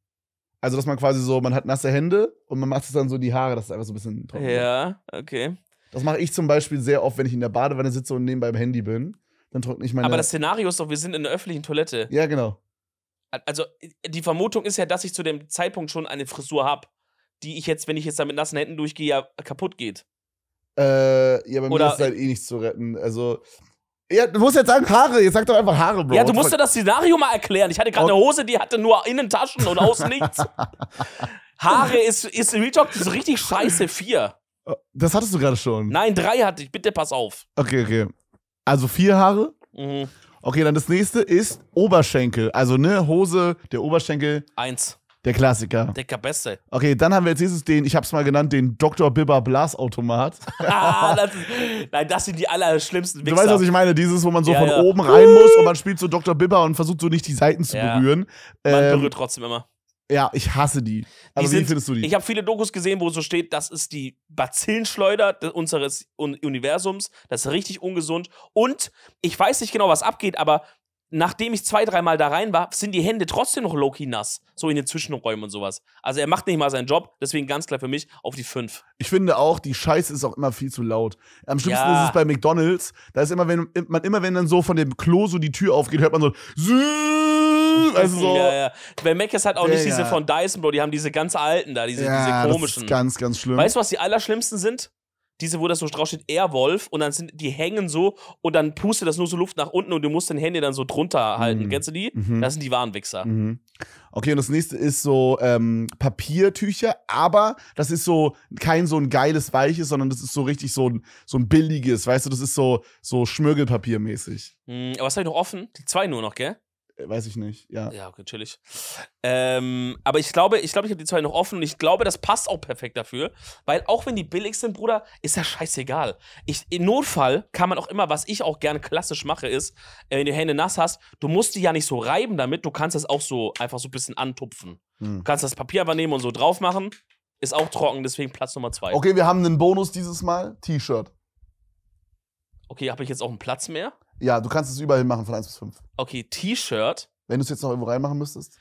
Also, dass man quasi so, man hat nasse Hände und man macht es dann so die Haare, dass es einfach so ein bisschen trocken. Ja, okay. Das mache ich zum Beispiel sehr oft, wenn ich in der Badewanne sitze und nebenbei im Handy bin. Dann trockne ich meine. Aber das Szenario ist doch, wir sind in der öffentlichen Toilette. Ja, genau. Also, die Vermutung ist ja, dass ich zu dem Zeitpunkt schon eine Frisur habe die ich jetzt, wenn ich jetzt da mit nassen Händen durchgehe, ja kaputt geht. Äh, ja, bei Oder, mir ist halt eh nichts zu retten. Also. Ja, du musst jetzt sagen Haare. Jetzt sag doch einfach Haare, Bro. Ja, du musst dir das Szenario mal erklären. Ich hatte gerade eine Hose, die hatte nur Innentaschen und außen nichts. Haare ist, ist Real Talk ist richtig scheiße. Vier. Das hattest du gerade schon. Nein, drei hatte ich. Bitte pass auf. Okay, okay. Also vier Haare. Mhm. Okay, dann das nächste ist Oberschenkel. Also, ne, Hose, der Oberschenkel. Eins. Der Klassiker. Der Beste. Okay, dann haben wir jetzt dieses den, ich hab's mal genannt, den Dr. Bibber Blasautomat. ah, das ist, nein, das sind die allerschlimmsten Wichser. Du weißt, was ich meine? Dieses, wo man so ja, von ja. oben rein muss und man spielt so Dr. Bibber und versucht so nicht die Seiten zu ja. berühren. Man ähm, berührt trotzdem immer. Ja, ich hasse die. Also wie findest du die? Ich habe viele Dokus gesehen, wo so steht, das ist die Bazillenschleuder unseres Universums, das ist richtig ungesund und ich weiß nicht genau, was abgeht, aber nachdem ich zwei, dreimal da rein war, sind die Hände trotzdem noch low-key nass. So in den Zwischenräumen und sowas. Also er macht nicht mal seinen Job, deswegen ganz klar für mich auf die fünf. Ich finde auch, die Scheiße ist auch immer viel zu laut. Am schlimmsten ja. ist es bei McDonalds. Da ist immer, wenn man immer, wenn dann so von dem Klo so die Tür aufgeht, hört man so. Also so. Ja, ja. Bei Mac ist halt auch ja, nicht diese von Dyson, Bro, die haben diese ganz alten da, diese, diese komischen. Das ist ganz, ganz schlimm. Weißt du, was die allerschlimmsten sind? diese, wo das so draufsteht, steht, Airwolf, und dann sind die hängen so und dann pustet das nur so Luft nach unten und du musst dein Handy dann so drunter halten. Mhm. Kennst du die? Mhm. Das sind die Warenwichser. Mhm. Okay, und das nächste ist so ähm, Papiertücher, aber das ist so kein so ein geiles weiches, sondern das ist so richtig so ein, so ein billiges, weißt du, das ist so, so Schmirgelpapiermäßig. Mhm, aber was habe ich noch offen? Die zwei nur noch, gell? Äh, weiß ich nicht, ja. Ja, okay, chillig. Ähm, aber ich glaube, ich glaube, ich habe die zwei noch offen und ich glaube, das passt auch perfekt dafür, weil auch wenn die billig sind, Bruder, ist ja scheißegal. Ich, Im Notfall kann man auch immer, was ich auch gerne klassisch mache, ist, äh, wenn du die Hände nass hast, du musst die ja nicht so reiben damit, du kannst das auch so einfach so ein bisschen antupfen. Hm. Du kannst das Papier aber nehmen und so drauf machen, ist auch trocken, deswegen Platz Nummer zwei. Okay, wir haben einen Bonus dieses Mal, T-Shirt. Okay, habe ich jetzt auch einen Platz mehr? Ja, du kannst es überall machen von 1 bis 5. Okay, T-Shirt. Wenn du es jetzt noch irgendwo reinmachen müsstest.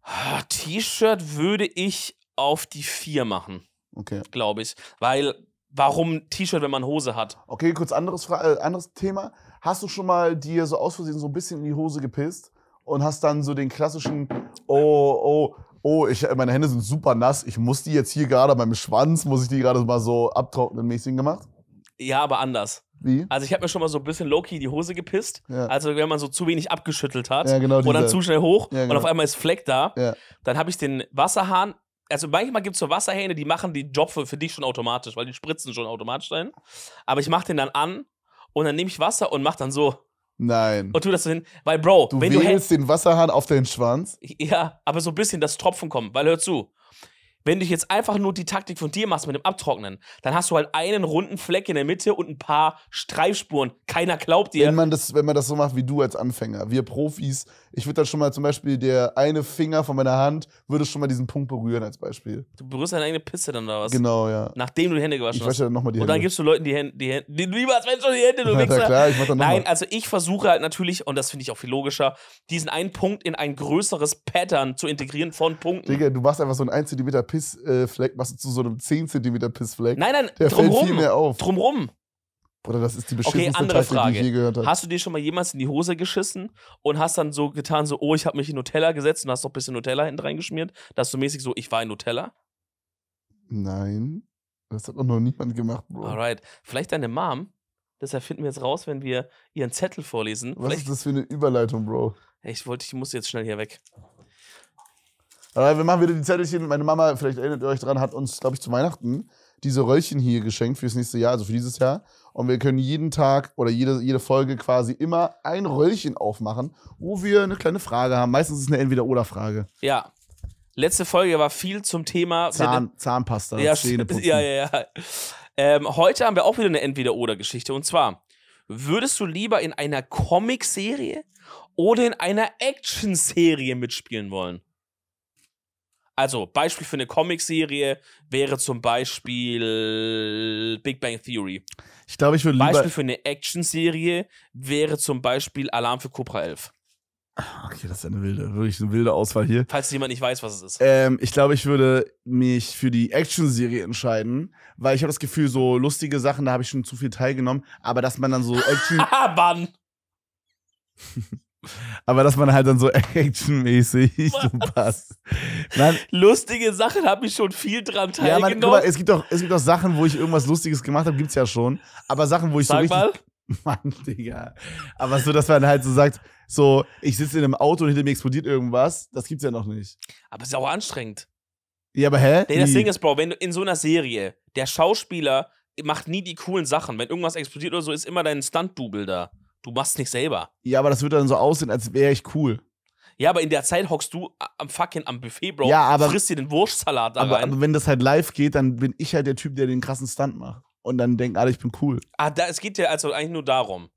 Ah, T-Shirt würde ich auf die 4 machen. Okay. Glaube ich. Weil, warum T-Shirt, wenn man Hose hat? Okay, kurz anderes, Fra äh, anderes Thema. Hast du schon mal dir so aus Versehen so ein bisschen in die Hose gepisst und hast dann so den klassischen, oh, oh, oh, ich, meine Hände sind super nass, ich muss die jetzt hier gerade beim Schwanz, muss ich die gerade mal so abtrocknen mäßig gemacht? Ja, aber anders. Wie? Also ich habe mir schon mal so ein bisschen low-key die Hose gepisst. Ja. Also wenn man so zu wenig abgeschüttelt hat ja, genau oder dann zu schnell hoch ja, genau. und auf genau. einmal ist Fleck da, dann habe ich den Wasserhahn. Also manchmal gibt es so Wasserhähne, die machen die Job für, für dich schon automatisch, weil die spritzen schon automatisch rein. Aber ich mache den dann an und dann nehme ich Wasser und mache dann so. Nein. Und tu das so hin, weil Bro, du wenn wählst du den Wasserhahn auf deinen Schwanz. Ja, aber so ein bisschen das Tropfen kommen, weil hör zu, wenn du jetzt einfach nur die Taktik von dir machst mit dem Abtrocknen, dann hast du halt einen runden Fleck in der Mitte und ein paar Streifspuren. Keiner glaubt dir. Wenn man das, wenn man das so macht wie du als Anfänger, wir Profis ich würde dann schon mal zum Beispiel der eine Finger von meiner Hand würde schon mal diesen Punkt berühren als Beispiel. Du berührst deine eigene Pisse dann da was? Genau, ja. Nachdem du die Hände gewaschen ich hast. Dann nochmal die Hände. Und dann gibst du Leuten die Hände, die Hände, die, du lieberst Menschen die Hände, du ja, Wichser. Klar, ich mach dann Nein, mal. also ich versuche halt natürlich, und das finde ich auch viel logischer, diesen einen Punkt in ein größeres Pattern zu integrieren von Punkten. Digga, du machst einfach so einen 1 cm Pissfleck, äh, machst du zu so einem 10 cm Pissfleck. Nein, nein, der drumrum. Fällt viel mehr auf. Drumrum. Oder das ist die beschissenste okay, andere Frage. die ich je gehört habe. Hast du dir schon mal jemals in die Hose geschissen und hast dann so getan, so, oh, ich habe mich in Nutella gesetzt und hast noch ein bisschen Nutella hinten reingeschmiert? Dass du mäßig so, ich war in Nutella? Nein. Das hat auch noch niemand gemacht, Bro. Alright. Vielleicht deine Mom? Deshalb finden wir jetzt raus, wenn wir ihren Zettel vorlesen. Was Vielleicht... ist das für eine Überleitung, Bro? Ich wollte, ich muss jetzt schnell hier weg. Aber wir machen wieder die Zettelchen. Meine Mama, vielleicht erinnert ihr euch dran, hat uns, glaube ich, zu Weihnachten diese Röllchen hier geschenkt fürs nächste Jahr, also für dieses Jahr. Und wir können jeden Tag oder jede, jede Folge quasi immer ein Röllchen aufmachen, wo wir eine kleine Frage haben. Meistens ist es eine Entweder-Oder-Frage. Ja. Letzte Folge war viel zum Thema Zahn, Zahnpasta. Ja, ja, ja, ja. Ähm, heute haben wir auch wieder eine Entweder-Oder-Geschichte. Und zwar, würdest du lieber in einer Comic-Serie oder in einer Action-Serie mitspielen wollen? Also, Beispiel für eine Comicserie wäre zum Beispiel Big Bang Theory. Ich glaube, ich würde lieber. Beispiel für eine Actionserie wäre zum Beispiel Alarm für Cobra 11. Okay, das ist eine wilde, wirklich eine wilde Auswahl hier. Falls jemand nicht weiß, was es ist. Ähm, ich glaube, ich würde mich für die Action-Serie entscheiden, weil ich habe das Gefühl, so lustige Sachen, da habe ich schon zu viel teilgenommen, aber dass man dann so Action. Mann! Aber dass man halt dann so actionmäßig so passt. Lustige Sachen habe ich schon viel dran teilgenommen. Ja, man, mal, es gibt, doch, es gibt doch Sachen, wo ich irgendwas Lustiges gemacht habe, gibt's ja schon. Aber Sachen, wo ich Sag so richtig. Mal. Mann, Digga. Aber so, dass man halt so sagt, so, ich sitze in einem Auto und hinter mir explodiert irgendwas, das gibt's ja noch nicht. Aber es ist auch anstrengend. Ja, aber hä? Nee, das Ding ist, Bro, wenn du in so einer Serie, der Schauspieler macht nie die coolen Sachen. Wenn irgendwas explodiert oder so, ist immer dein Stunt-Double da. Du machst nicht selber. Ja, aber das würde dann so aussehen, als wäre ich cool. Ja, aber in der Zeit hockst du am fucking am Buffet, Bro. Ja, aber frisst dir den Wurstsalat da aber, rein. Aber wenn das halt live geht, dann bin ich halt der Typ, der den krassen Stunt macht. Und dann denkt alle, ich bin cool. Ah, da, es geht ja also eigentlich nur darum.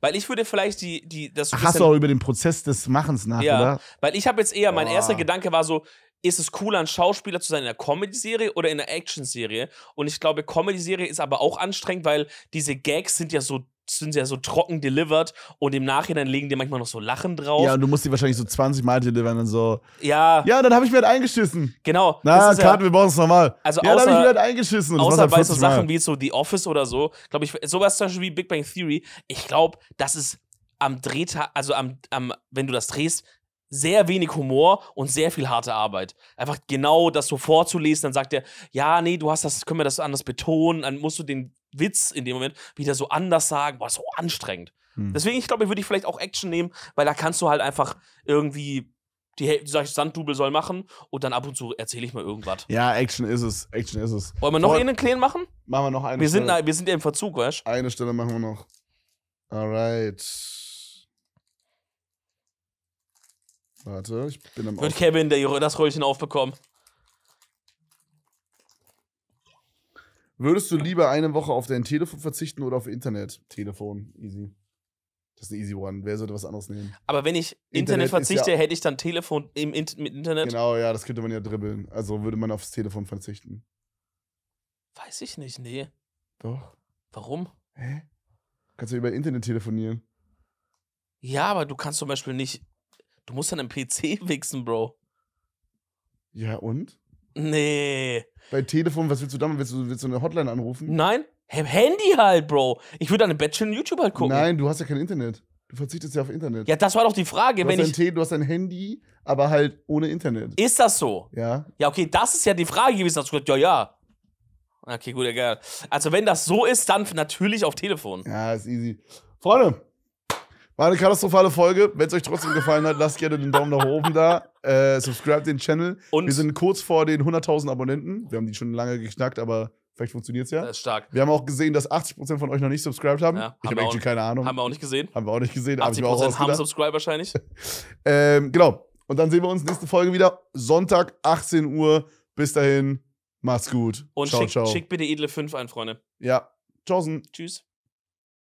Weil ich würde vielleicht die, die das. Ach, hast du auch über den Prozess des Machens nach, ja, oder? Weil ich habe jetzt eher, mein oh. erster Gedanke war so, ist es cooler, ein Schauspieler zu sein in einer Comedy-Serie oder in einer Action-Serie? Und ich glaube, Comedy-Serie ist aber auch anstrengend, weil diese Gags sind ja so sind sie ja so trocken delivered und im Nachhinein legen die manchmal noch so Lachen drauf. Ja, und du musst die wahrscheinlich so 20 Mal delivern und so. Ja. Ja, dann habe ich mir halt eingeschissen. Genau. Na, Karten, ja, wir brauchen es nochmal. Also ja, außer, dann habe ich mir halt eingeschissen. außer halt bei so Sachen Mal. wie so The Office oder so, glaube ich, sowas zum Beispiel wie Big Bang Theory, ich glaube, das ist am Drehtag, also am, am, wenn du das drehst, sehr wenig Humor und sehr viel harte Arbeit. Einfach genau das so vorzulesen, dann sagt er, ja, nee, du hast das, können wir das anders betonen, dann musst du den Witz in dem Moment wieder so anders sagen, war so anstrengend. Hm. Deswegen, ich glaube, würde ich vielleicht auch Action nehmen, weil da kannst du halt einfach irgendwie die sag ich, Sanddubel soll machen und dann ab und zu erzähle ich mal irgendwas. Ja, Action ist es, Action ist es. Wollen wir noch einen kleinen machen? Machen wir noch einen. Wir Stelle. sind, wir sind ja im Verzug, weißt du? Eine Stelle machen wir noch. Alright. Warte, ich bin am Wird Kevin der, das Röllchen aufbekommen. Würdest du lieber eine Woche auf dein Telefon verzichten oder auf Internet? Telefon, easy. Das ist ein easy one. Wer sollte was anderes nehmen? Aber wenn ich Internet, Internet verzichte, ja hätte ich dann Telefon im Int mit Internet? Genau, ja, das könnte man ja dribbeln. Also würde man aufs Telefon verzichten. Weiß ich nicht, nee. Doch. Warum? Hä? Kannst du über Internet telefonieren? Ja, aber du kannst zum Beispiel nicht. Du musst dann im PC wichsen, Bro. Ja, und? Nee. Bei Telefon, was willst du damit? Willst du, willst du eine Hotline anrufen? Nein. Handy halt, Bro. Ich würde an Bachelor Bett YouTube halt gucken. Nein, du hast ja kein Internet. Du verzichtest ja auf Internet. Ja, das war doch die Frage. Du, wenn hast, ich ein du hast ein Handy, aber halt ohne Internet. Ist das so? Ja. Ja, okay, das ist ja die Frage gewesen. Hast du gesagt, ja, ja. Okay, gut, egal. Also, wenn das so ist, dann natürlich auf Telefon. Ja, ist easy. Freunde, war eine katastrophale Folge. Wenn es euch trotzdem gefallen hat, lasst gerne den Daumen nach oben da. Äh, subscribe den Channel. Und wir sind kurz vor den 100.000 Abonnenten. Wir haben die schon lange geknackt, aber vielleicht funktioniert es ja. Das ist stark. Wir haben auch gesehen, dass 80% von euch noch nicht subscribed haben. Ja, ich habe eigentlich keine Ahnung. Haben wir auch nicht gesehen. Haben wir auch nicht gesehen. 80% hab haben subscribed wahrscheinlich. ähm, genau. Und dann sehen wir uns nächste Folge wieder. Sonntag, 18 Uhr. Bis dahin. Macht's gut. Und ciao, schick, ciao. schick bitte edle 5 ein, Freunde. Ja. Tschaußen. Tschüss.